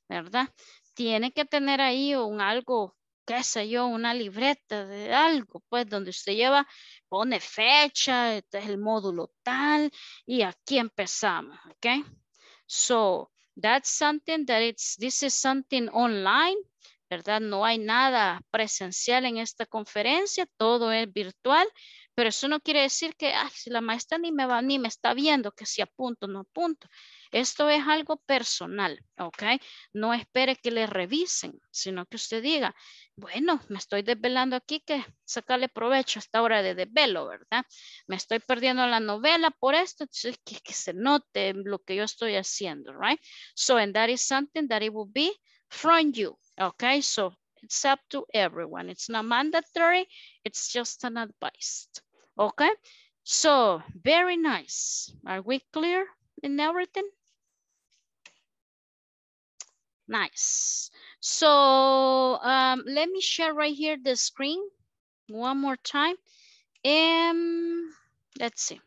Speaker 1: ¿verdad? Tiene que tener ahí un algo, qué sé yo, una libreta de algo, pues, donde usted lleva, pone fecha, este es el módulo tal, y aquí empezamos, ¿ok? So, that's something that it's, this is something online, ¿verdad? No hay nada presencial en esta conferencia, todo es virtual. Pero eso no quiere decir que si la maestra ni me va ni me está viendo, que si apunto no apunto. Esto es algo personal, ¿ok? No espere que le revisen, sino que usted diga, bueno, me estoy desvelando aquí que sacarle provecho a esta hora de desvelo, ¿verdad? Me estoy perdiendo la novela por esto, entonces que, se note lo que yo estoy haciendo, right? So, and that is something that it will be from you, ¿ok? So, it's up to everyone. It's not mandatory, it's just an advice. Okay, so very nice. Are we clear in everything? Nice. So um, let me share right here the screen one more time. Um, let's see.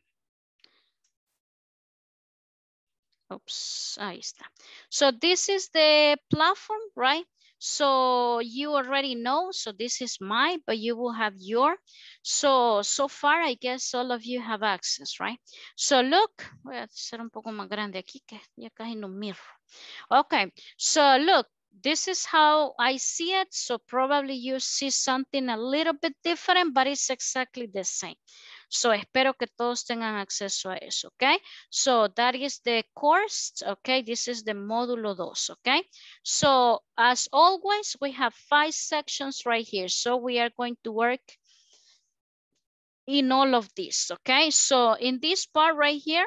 Speaker 1: Oops, ahí está. So this is the platform, right? So you already know, so this is my, but you will have your. So, so far, I guess all of you have access, right? So look, voy a hacer un poco más grande aquí que ya casi no miro. Okay, so look, this is how I see it. So probably you see something a little bit different, but it's exactly the same. So espero que todos tengan acceso a eso, okay? So that is the course, okay? This is the módulo dos, okay? So as always, we have five sections right here. So we are going to work in all of this, okay? So in this part right here,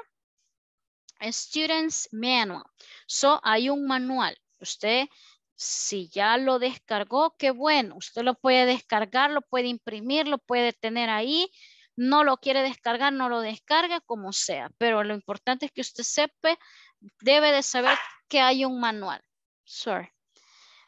Speaker 1: a student's manual. So hay un manual. Usted, si ya lo descargó, qué bueno. Usted lo puede descargar, lo puede imprimir, lo puede tener ahí. No lo quiere descargar, no lo descarga, como sea. Pero lo importante es que usted sepa, debe de saber que hay un manual. Sorry.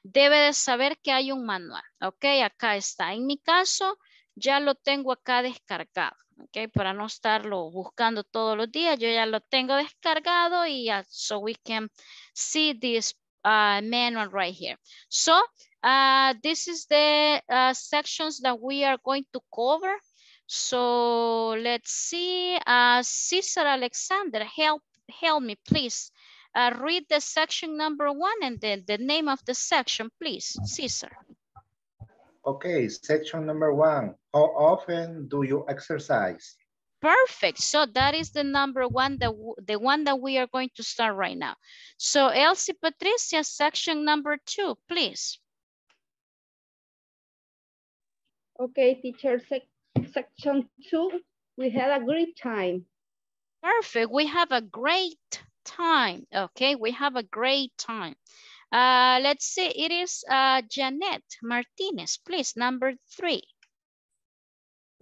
Speaker 1: Debe de saber que hay un manual. Ok, acá está. En mi caso, ya lo tengo acá descargado, okay, Para no estarlo buscando todos los días, yo ya lo tengo descargado y uh, so we can see this uh, manual right here. So uh, this is the uh, sections that we are going to cover. So let's see, uh, Alexander, help, help me please. Uh, read the section number one and then the name of the section, please, Cesar.
Speaker 2: Okay, section number one. How often do you exercise?
Speaker 1: Perfect. So that is the number one, that the one that we are going to start right now. So Elsie Patricia, section number two, please. Okay, teacher, sec section two, we had a great time. Perfect, we have a great time, okay? We have a great time. Uh, let's see, it is uh, Janet Martinez, please, number three.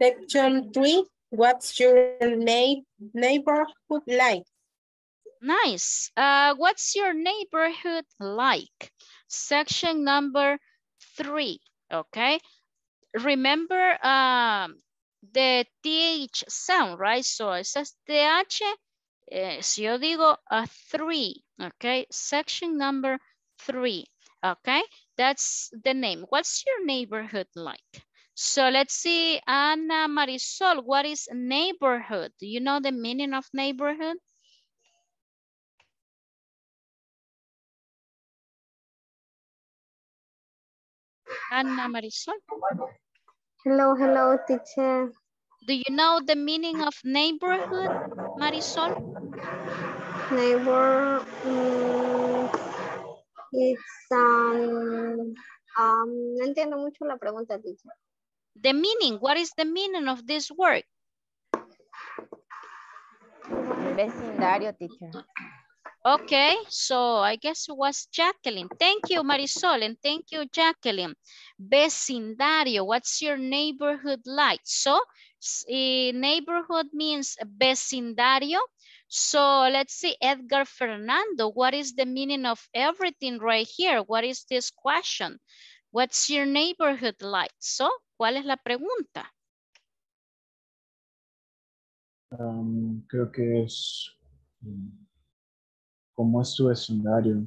Speaker 1: Section three, what's your na neighborhood like? Nice. Uh, what's your neighborhood like? Section number three, okay? Remember um, the TH sound, right? So it says TH, eh, si yo digo a three, okay? Section number three, okay? That's the name. What's your neighborhood like? So let's see, Ana Marisol, what is neighborhood? Do you know the meaning of neighborhood?
Speaker 2: Ana Marisol.
Speaker 1: Hello, hello, teacher. Do you know the meaning of neighborhood, Marisol? Neighbor, mm, it's, um, um, no entiendo mucho la pregunta, teacher. The meaning, what is the meaning of this word? Vecindario, teacher. Okay, so I guess it was Jacqueline. Thank you, Marisol, and thank you, Jacqueline. Vecindario, what's your neighborhood like? So, eh, neighborhood means vecindario So let's see, Edgar Fernando, what is the meaning of everything right here? What is this question? What's your neighborhood like? So, ¿cuál es la pregunta?
Speaker 2: Um, creo que es, ¿cómo es tu escenario?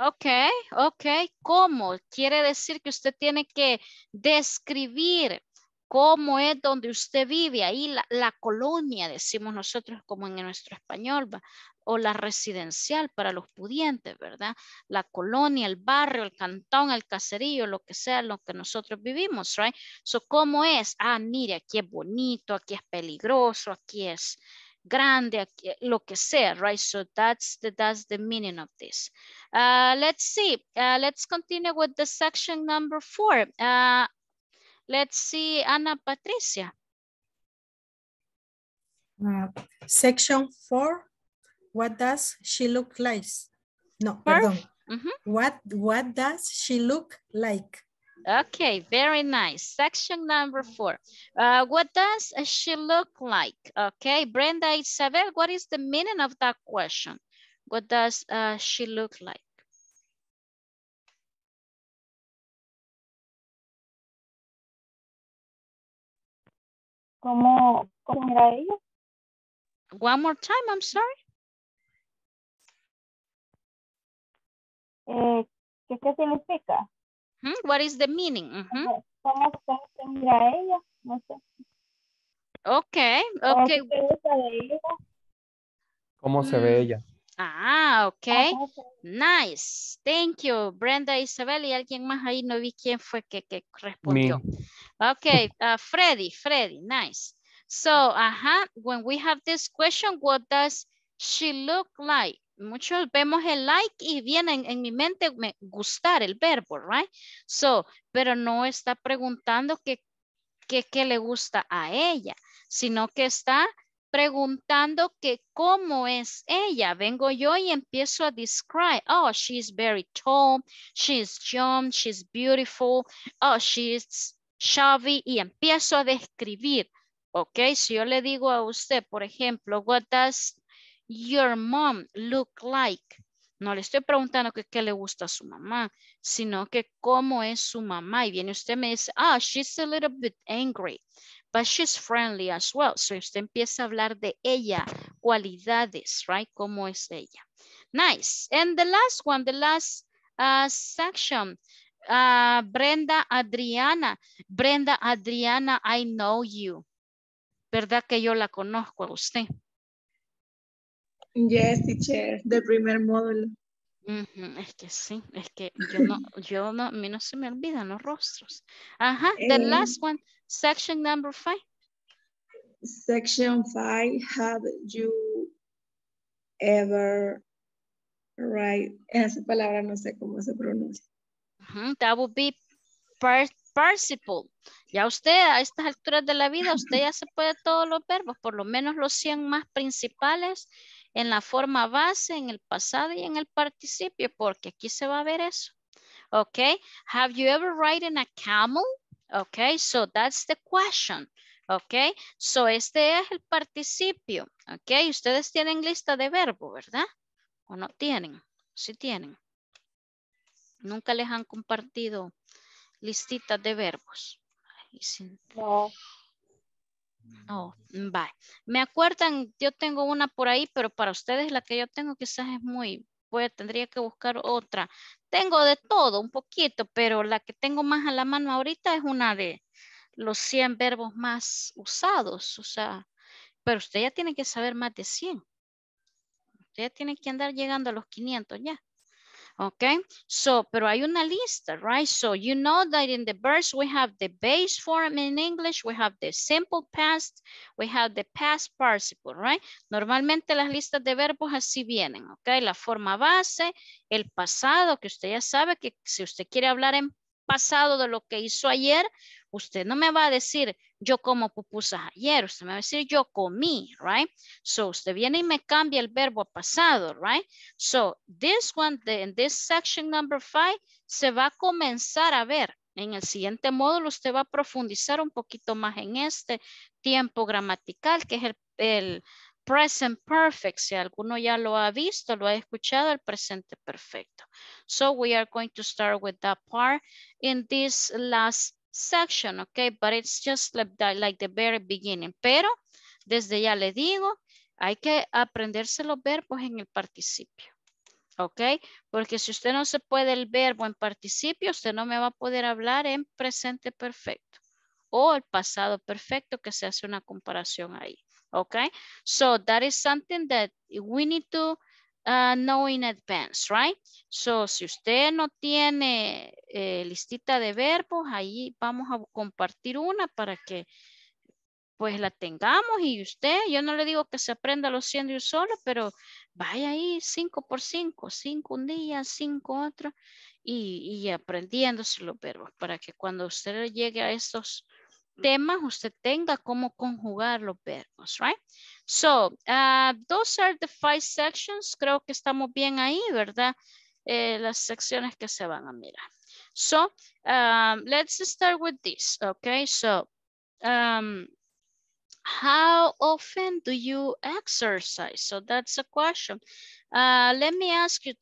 Speaker 1: Ok, ok, ¿cómo? Quiere decir que usted tiene que describir cómo es donde usted vive, ahí la, colonia, decimos nosotros como en nuestro español, o la residencial para los pudientes, ¿verdad? La colonia, el barrio, el cantón, el caserío, lo que sea, lo que nosotros vivimos, ¿right? So, ¿cómo es? Ah, mire, aquí es bonito, aquí es peligroso, aquí es grande, aquí, lo que sea, right? So that's the, that's the meaning of this. Uh, let's see, uh, let's continue with the section number four. Uh, Let's see, Ana Patricia.
Speaker 2: Uh, section 4, what does she look like?
Speaker 1: No, pardon. Mm -hmm. What what does she look like? Okay, very nice. Section number four. Uh, what does she look like? Okay, Brenda Isabel, what is the meaning of that question? What does uh, she look like?
Speaker 2: ¿Cómo, cómo era ella? One more time, I'm sorry. Eh, ¿qué, ¿Qué significa? Hmm, what is the
Speaker 1: meaning? ¿Cómo, se mira ella? No sé. Okay, okay.
Speaker 2: ¿Cómo se ve ella?
Speaker 1: Ah, ok. Nice. Thank you, Brenda, Isabel y alguien más ahí. No vi quién fue que, que respondió. Okay, uh, Freddy, Freddy, nice. So, uh when we have this question, what does she look like? Muchos vemos el like y viene en, mi mente me gustar el verbo, right? So, pero no está preguntando qué que, que, le gusta a ella, sino que está preguntando que cómo es ella. Vengo yo y empiezo a describe. Oh, she's very tall, she's young, she's beautiful. Oh, she's shall y empiezo a describir. Ok, si yo le digo a usted, por ejemplo, what does your mom look like? No le estoy preguntando qué le gusta a su mamá, sino que cómo es su mamá. Y viene usted me dice, ah, she's a little bit angry, but she's friendly as well. So usted empieza a hablar de ella, cualidades, right? Cómo es ella. Nice. And the last one, the last uh, section, Ah, Brenda Adriana. Brenda Adriana, I know you. ¿Verdad que yo la conozco a usted?
Speaker 2: Yes, teacher, de primer
Speaker 1: módulo. es que sí, es que yo no, yo no, a mí no se me olvidan los rostros. Ajá, the eh, last one, section number five.
Speaker 2: Section five, have you ever, right, esa palabra no sé cómo se pronuncia
Speaker 1: that would be participle. Ya usted a estas alturas de la vida, usted ya se puede todos los verbos, por lo menos los 100 más principales en la forma base, en el pasado y en el participio, porque aquí se va a ver eso. Ok, have you ever ridden a camel? Ok, so that's the question. Ok, so este es el participio. Ok, ustedes tienen lista de verbos, ¿verdad? ¿O no tienen? Sí tienen. Nunca les han compartido listitas de verbos. No. No, Me acuerdan, yo tengo una por ahí, pero para ustedes la que yo tengo quizás es muy, pues tendría que buscar otra. Tengo de todo, un poquito, pero la que tengo más a la mano ahorita es una de los 100 verbos más usados, o sea, pero usted ya tiene que saber más de 100. Ustedes ya tiene que andar llegando a los 500 ya. Okay, so, pero hay una lista, right? So you know that in the verse we have the base form in English, we have the simple past, we have the past participle, right? Normalmente las listas de verbos así vienen, okay? La forma base, el pasado, que usted ya sabe que si usted quiere hablar en pasado de lo que hizo ayer, Usted no me va a decir, yo como pupusas ayer. Usted me va a decir, yo comí, right? So, usted viene y me cambia el verbo pasado, right? So, this one, in this section number five, se va a comenzar a ver. En el siguiente módulo usted va a profundizar un poquito más en este tiempo gramatical, que es el, el present perfect. Si alguno ya lo ha visto, lo ha escuchado, el presente perfecto. So we are going to start with that part in this last section, okay? But it's just like, the, very beginning. Pero desde ya le digo, hay que aprenderse los verbos pues, en el participio. ¿ok? Porque si usted no se puede el verbo en participio, usted no me va a poder hablar en presente perfecto o el pasado perfecto que se hace una comparación ahí, ¿ok? So that is something that we need to uh, know in advance, right? So si usted no tiene eh, listita de verbos, ahí vamos a compartir una para que pues la tengamos y usted, yo no le digo que se aprenda los 100 solo, pero vaya ahí cinco por cinco cinco un día, cinco otro, y, aprendiéndose los verbos para que cuando usted llegue a estos temas, usted tenga cómo conjugar los verbos, right? So, uh, those are the five sections. Creo que estamos bien ahí, ¿verdad? Eh, las secciones que se van a mirar. So um, let's start with this, okay? So um, how often do you exercise? So that's a question. Uh, let me ask you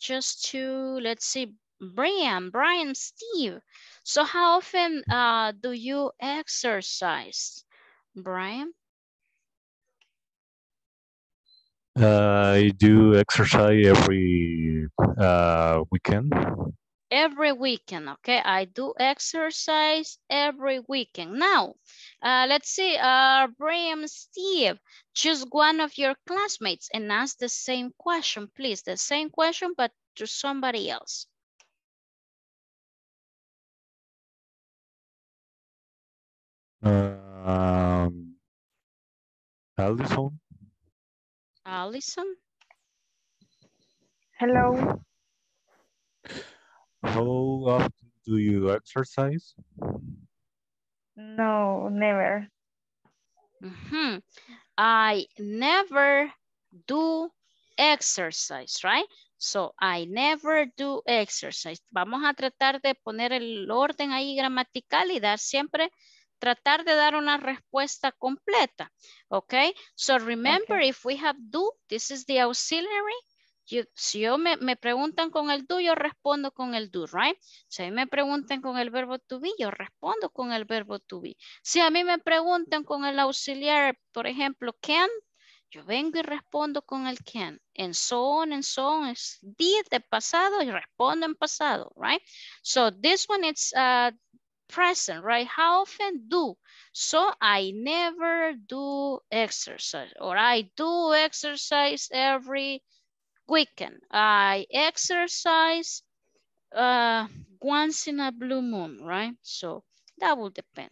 Speaker 1: just to, let's see, Brian, Brian, Steve. So how often uh, do you exercise, Brian?
Speaker 2: Uh, I do exercise every uh, weekend
Speaker 1: every weekend, okay? I do exercise every weekend. Now, uh, let's see, uh, Brian, Steve, choose one of your classmates and ask the same question, please. The same question, but to somebody else.
Speaker 2: Um, Allison.
Speaker 1: Allison. Hello.
Speaker 2: How often do you exercise? No, never.
Speaker 1: Mm-hmm. I never do exercise, right? So, I never do exercise. Vamos a tratar de poner el orden ahí gramatical y dar siempre, tratar de dar una respuesta completa. Okay? So, remember, if we have do, this is the auxiliary si yo me, preguntan con el do, yo respondo con el do, right? Si me preguntan con el verbo to be, yo respondo con el verbo to be. Si a mí me preguntan con el auxiliar, por ejemplo, can, yo vengo y respondo con el can. En son, en son, es did de pasado y respondo en pasado, right? So this one it's uh, present, right? How often do? So I never do exercise or I do exercise every weekend. I exercise uh, once in a blue moon, right? So that will depend.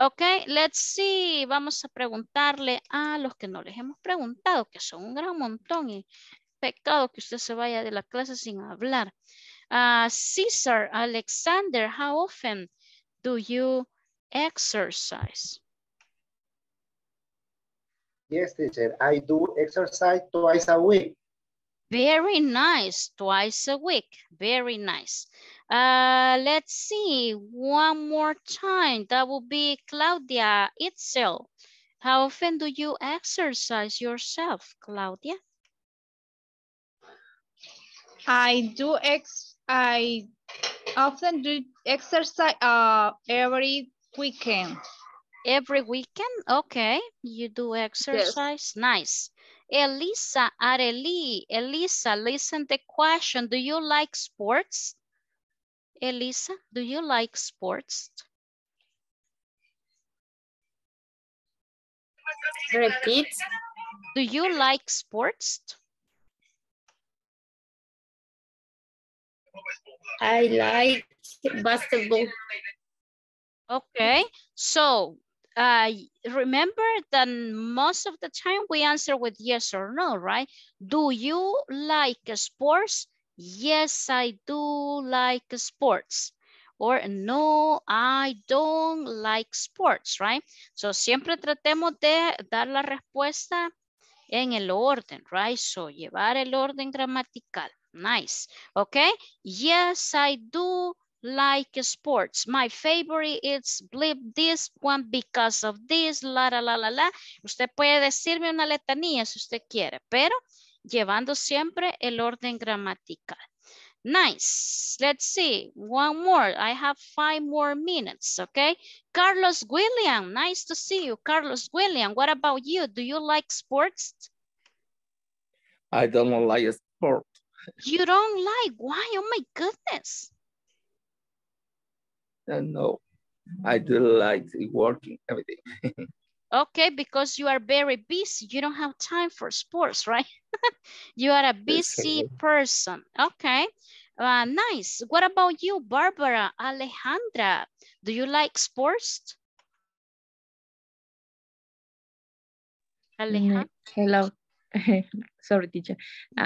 Speaker 1: Okay, let's see. Vamos a preguntarle a los que no les hemos preguntado, que son un gran montón y pecado que usted se vaya de la clase sin hablar. Ah, Cesar Alexander, how often do you exercise?
Speaker 2: Yes, teacher. I do exercise twice a week.
Speaker 1: Very nice, twice a week, very nice. Uh, let's see, one more time, that would be Claudia itself. How often do you exercise yourself, Claudia? I do ex I often do exercise uh, every weekend. Every weekend? Okay. You do exercise? Yes. Nice. Elisa, Areli, Elisa, listen the question. Do you like sports? Elisa, do you like sports? Repeat. Do you like sports? I like basketball. Okay, so uh, remember that most of the time we answer with yes or no, right? Do you like sports? Yes, I do like sports. Or no, I don't like sports, right? So siempre tratemos de dar la respuesta en el orden, right? So llevar el orden gramatical. Nice. Okay. Yes, I do like sports. My favorite is bleep this one because of this, la, la, la, la, la. Usted puede decirme una letanía si usted quiere, pero llevando siempre el orden gramatical. Nice. Let's see. One more. I have five more minutes, okay? Carlos William, nice to see you. Carlos William, what about you? Do you like sports?
Speaker 2: I don't like sport.
Speaker 1: You don't like? Why? Oh my goodness.
Speaker 2: And no, I do like working every day.
Speaker 1: okay, because you are very busy. You don't have time for sports, right? you are a busy person. Okay, uh, nice. What about you, Barbara, Alejandra? Do you like sports? Mm, Alejandra? Hello. Sorry, teacher. Mm-hmm.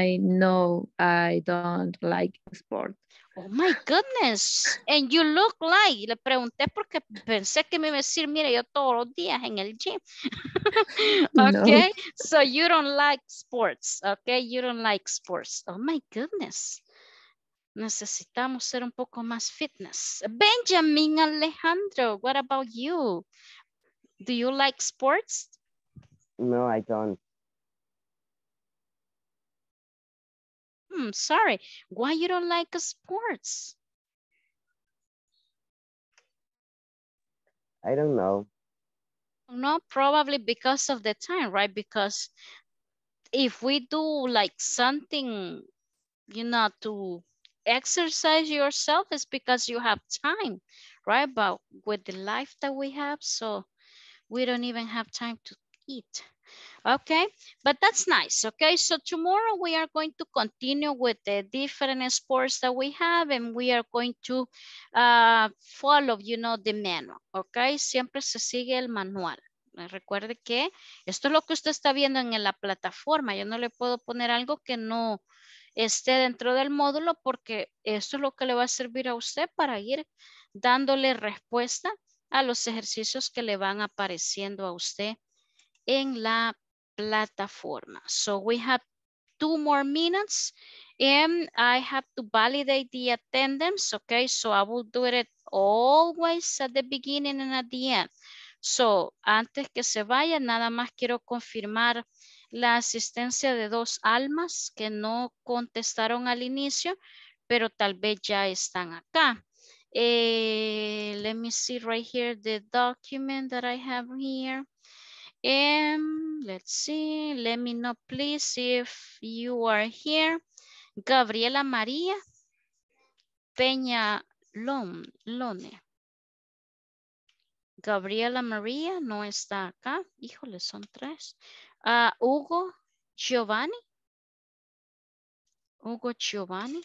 Speaker 1: I know I don't like sport. Oh my goodness. And you look like. Le pregunté porque pensé que me iba a decir, mira, yo todos los días en el gym. okay. No. So you don't like sports. Okay. You don't like sports. Oh my goodness. Necesitamos ser un poco más fitness. Benjamin Alejandro, what about you? Do you like sports?
Speaker 2: No, I don't.
Speaker 1: hmm, sorry, why you don't like sports?
Speaker 2: I don't know.
Speaker 1: No, probably because of the time, right? Because if we do like something, you know, to exercise yourself, it's because you have time, right? But with the life that we have, so we don't even have time to eat. Okay, but that's nice. Okay, so tomorrow we are going to continue with the different sports that we have and we are going to uh, follow, you know, the manual. Okay, siempre se sigue el manual. Recuerde que esto es lo que usted está viendo en la plataforma. Yo no le puedo poner algo que no esté dentro del módulo porque esto es lo que le va a servir a usted para ir dándole respuesta a los ejercicios que le van apareciendo a usted en la plataforma. So we have two more minutes and I have to validate the attendance, okay? So I will do it always at the beginning and at the end. So, antes que se vaya, nada más quiero confirmar la asistencia de dos almas que no contestaron al inicio, pero tal vez ya están acá. Eh, let me see right here the document that I have here. Em, let's see, let me know please if you are here. Gabriela María Peña Lone. Gabriela María no está acá. Híjole, son tres. Ah, Hugo Giovanni. Hugo Giovanni.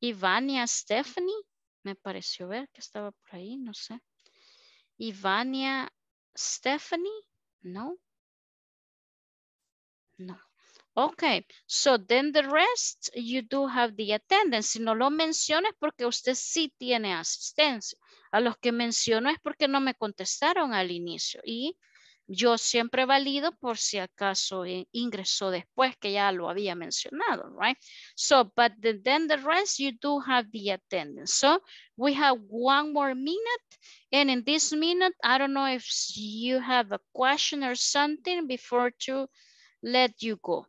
Speaker 1: Ivania Stephanie. Me pareció ver que estaba por ahí, no sé. Ivania Stephanie. No? No. Ok, so then the rest, you do have the attendance. Si no lo menciones porque usted sí tiene asistencia. A los que menciono es porque no me contestaron al inicio y yo siempre valido por si acaso eh, ingresó después, que ya lo había mencionado, right? So, but the, then the rest, you do have the attendance. So, we have one more minute. And in this minute, I don't know if you have a question or something before to let you go.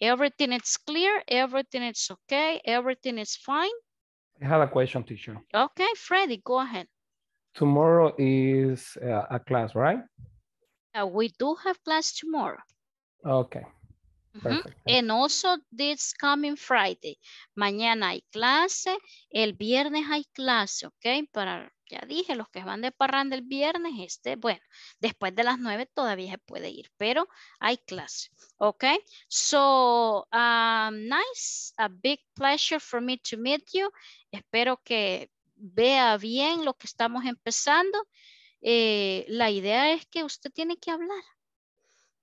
Speaker 1: Everything is clear, everything is okay, everything is fine.
Speaker 2: I have a question, teacher.
Speaker 1: Okay, Freddy, go ahead.
Speaker 2: Tomorrow is uh, a class, right?
Speaker 1: we do have class tomorrow.
Speaker 2: Okay. Perfect.
Speaker 1: And also this coming Friday. Mañana hay clase, el viernes hay clase, ¿ok? Para, ya dije, los que van de parranda el viernes, este, bueno, después de las nueve todavía se puede ir, pero hay clase, ¿ok? So, um, nice, a big pleasure for me to meet you. Espero que vea bien lo que estamos empezando. Eh, la idea es que usted tiene que hablar,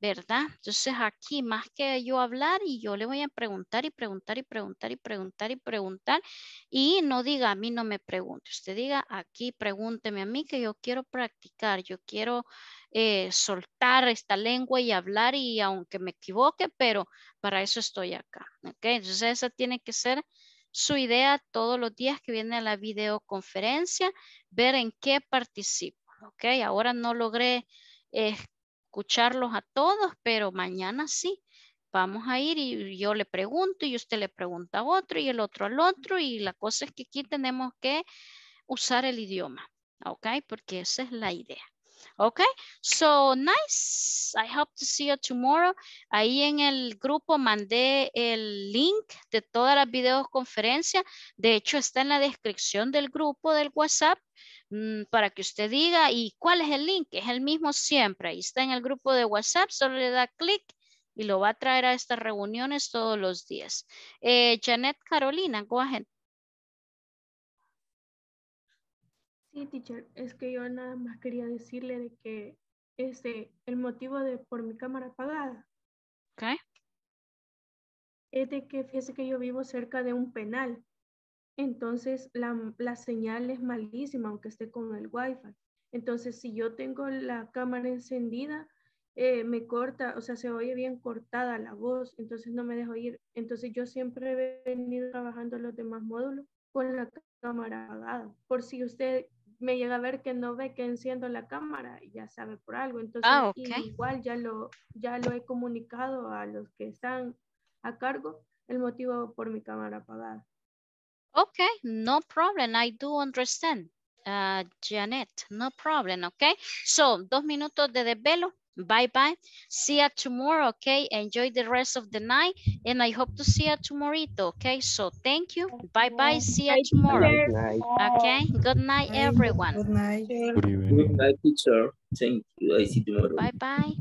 Speaker 1: ¿verdad? Entonces aquí, más que yo hablar y yo le voy a preguntar y preguntar y preguntar y preguntar y preguntar y no diga a mí no me pregunte, usted diga aquí pregúnteme a mí que yo quiero practicar, yo quiero eh, soltar esta lengua y hablar y aunque me equivoque, pero para eso estoy acá, ¿ok? Entonces esa tiene que ser su idea todos los días que viene a la videoconferencia, ver en qué participa ok, ahora no logré escucharlos a todos, pero mañana sí. Vamos a ir y yo le pregunto y usted le pregunta a otro y el otro al otro y la cosa es que aquí tenemos que usar el idioma, ok, porque esa es la idea. Ok, so nice. I hope to see you tomorrow. Ahí en el grupo mandé el link de todas las videoconferencias. De hecho, está en la descripción del grupo del WhatsApp. Mm, para que usted diga, ¿y cuál es el link? Es el mismo siempre, Ahí está en el grupo de WhatsApp, solo le da clic y lo va a traer a estas reuniones todos los días. Eh, Janet Carolina, go ahead. Sí,
Speaker 2: teacher, es que yo nada más quería decirle de que este, el motivo de por mi cámara apagada. Okay. Es de que fíjese que yo vivo cerca
Speaker 1: de un penal entonces la, señal es malísima, aunque esté con el Wi-Fi. Entonces, si yo tengo la cámara encendida, eh, me corta, o sea, se oye bien cortada la voz, entonces no me dejo oír Entonces, yo siempre he venido trabajando los demás módulos con la cámara apagada. Por si usted me llega a ver que no ve que enciendo la cámara, ya sabe por algo. Entonces, ah, igual ya lo, ya lo he comunicado a los que están a cargo el motivo por mi cámara apagada. Okay, no problem. I do understand, uh, Janet. No problem, okay? So, dos minutos de desvelo. Bye-bye. See you tomorrow, okay? Enjoy the rest of the night, and I hope to see you tomorrow, okay? So, thank you. Bye-bye. See you tomorrow. Okay? Good night, everyone. Good night. Good
Speaker 2: night, teacher. Thank you. I see you tomorrow.
Speaker 1: Bye-bye.